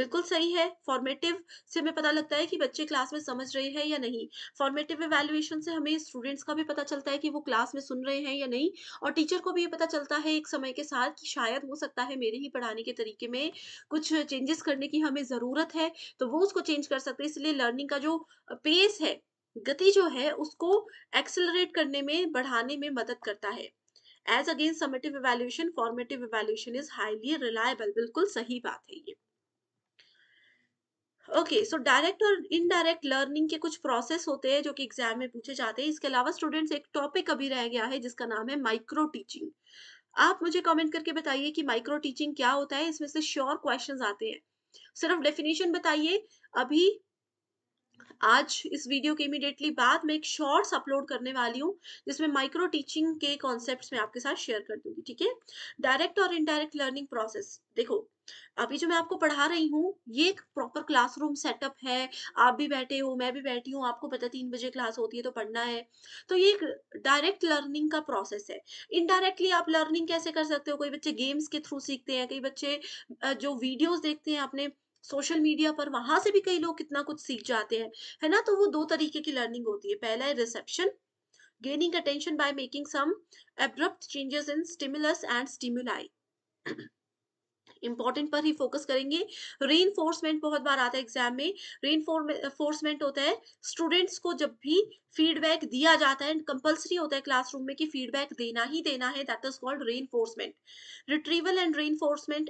बिल्कुल सही है फॉर्मेटिव से हमें पता लगता है कि बच्चे क्लास में समझ रहे हैं या नहीं फॉर्मेटिव एवेल्युएशन से हमें स्टूडेंट्स का भी पता चलता है कि वो क्लास में सुन रहे हैं या नहीं और टीचर को भी ये पता चलता है एक समय के साथ कि शायद हो सकता है मेरे ही पढ़ाने के तरीके में कुछ चेंजेस करने की हमें ज़रूरत है तो वो उसको चेंज कर सकते हैं इसलिए लर्निंग का जो पेस है गति जो है उसको एक्सेलरेट करने में बढ़ाने में मदद करता है as against summative evaluation formative evaluation is highly reliable बिल्कुल सही बात है ये ओके सो डायरेक्ट और इनडायरेक्ट लर्निंग के कुछ प्रोसेस होते हैं जो कि एग्जाम में पूछे जाते हैं इसके अलावा स्टूडेंट्स एक टॉपिक अभी रह गया है जिसका नाम है माइक्रो टीचिंग आप मुझे कमेंट करके बताइए कि माइक्रो टीचिंग क्या होता है इसमें से श्योर क्वेश्चन आते हैं सिर्फ डेफिनेशन बताइए अभी आज इस वीडियो के इमीडिएटली बाद मैं एक शॉर्ट्स अपलोड करने वाली हूँ जिसमें माइक्रो टीचिंग के कॉन्सेप्ट्स मैं आपके साथ शेयर कर दूंगी ठीक है डायरेक्ट और इनडायरेक्ट लर्निंग प्रोसेस देखो अभी जो मैं आपको पढ़ा रही हूँ ये एक प्रॉपर क्लासरूम सेटअप है आप भी बैठे हो मैं भी बैठी हूँ आपको पता तीन बजे क्लास होती है तो पढ़ना है तो ये एक डायरेक्ट लर्निंग का प्रोसेस है इनडायरेक्टली आप लर्निंग कैसे कर सकते हो कोई बच्चे गेम्स के थ्रू सीखते हैं कई बच्चे जो वीडियोज देखते हैं अपने सोशल मीडिया पर वहां से भी कई लोग कितना कुछ सीख जाते हैं है ना तो वो दो तरीके की लर्निंग होती है पहला है reception gaining attention by making some abrupt changes in stimulus and stimuli important पर ही फोकस करेंगे री बहुत बार आता है एग्जाम में री होता है स्टूडेंट्स को जब भी फीडबैक दिया जाता है कंपल्सरी होता है क्लासरूम में कि फीडबैक देना ही देना है that is called re retrieval and re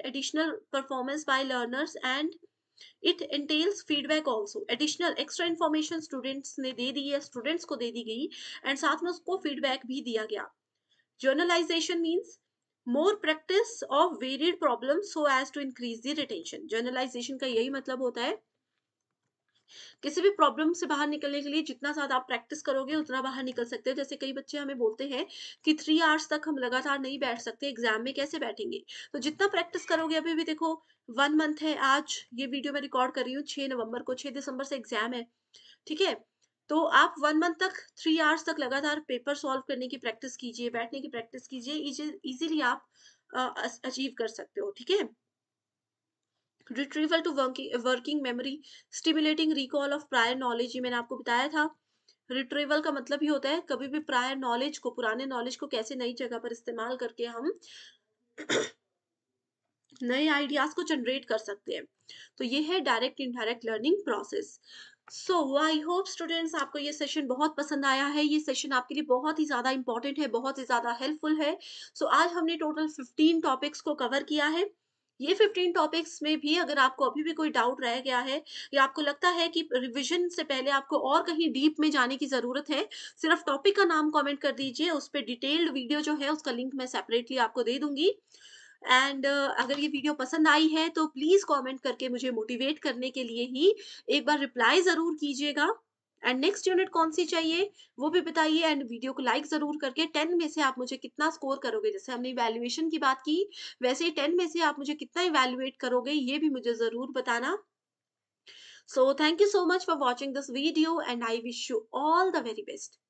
additional performance by learners and it entails feedback also additional extra information students ने दे दी है स्टूडेंट्स को दे दी गई एंड साथ में उसको फीडबैक भी दिया गया generalisation means more practice of varied problem so as to increase the retention generalisation का यही मतलब होता है किसी भी प्रॉब्लम से बाहर निकलने के लिए जितना ज्यादा आप प्रैक्टिस करोगे उतना बाहर निकल सकते हो जैसे कई बच्चे हमें बोलते हैं कि थ्री आवर्स तक हम लगातार नहीं बैठ सकते एग्जाम में कैसे बैठेंगे तो जितना प्रैक्टिस करोगे अभी भी देखो वन मंथ है आज ये वीडियो मैं रिकॉर्ड कर रही हूँ छह नवंबर को छह दिसंबर से एग्जाम है ठीक है तो आप वन मंथ तक थ्री आवर्स तक लगातार पेपर सॉल्व करने की प्रैक्टिस कीजिए बैठने की प्रैक्टिस कीजिए इजीली आप अचीव कर सकते हो ठीक है retrieval to working memory stimulating recall of prior knowledge मैंने आपको बताया था रिट्रीवल का मतलब ही होता है कभी भी प्रायर नॉलेज को पुराने नॉलेज को कैसे नई जगह पर इस्तेमाल करके हम नए आइडियाज को जनरेट कर सकते हैं तो ये है direct indirect learning process so I hope students आपको ये सेशन बहुत पसंद आया है ये सेशन आपके लिए बहुत ही ज़्यादा इंपॉर्टेंट है बहुत ही ज़्यादा हेल्पफुल है सो so, आज हमने टोटल फिफ्टीन टॉपिक्स को कवर किया है ये 15 टॉपिक्स में भी अगर आपको अभी भी कोई डाउट रह गया है या आपको लगता है कि रिवीजन से पहले आपको और कहीं डीप में जाने की ज़रूरत है सिर्फ टॉपिक का नाम कमेंट कर दीजिए उस पर डिटेल्ड वीडियो जो है उसका लिंक मैं सेपरेटली आपको दे दूंगी एंड uh, अगर ये वीडियो पसंद आई है तो प्लीज़ कमेंट करके मुझे मोटिवेट करने के लिए ही एक बार रिप्लाई ज़रूर कीजिएगा एंड नेक्स्ट यूनिट कौन सी चाहिए वो भी बताइए एंड वीडियो को लाइक ज़रूर करके टेन में से आप मुझे कितना स्कोर करोगे जैसे हमने इवेल्युएशन की बात की वैसे ही टेन में से आप मुझे कितना इवेल्युएट करोगे ये भी मुझे ज़रूर बताना so thank you so much for watching this video and I wish you all the very best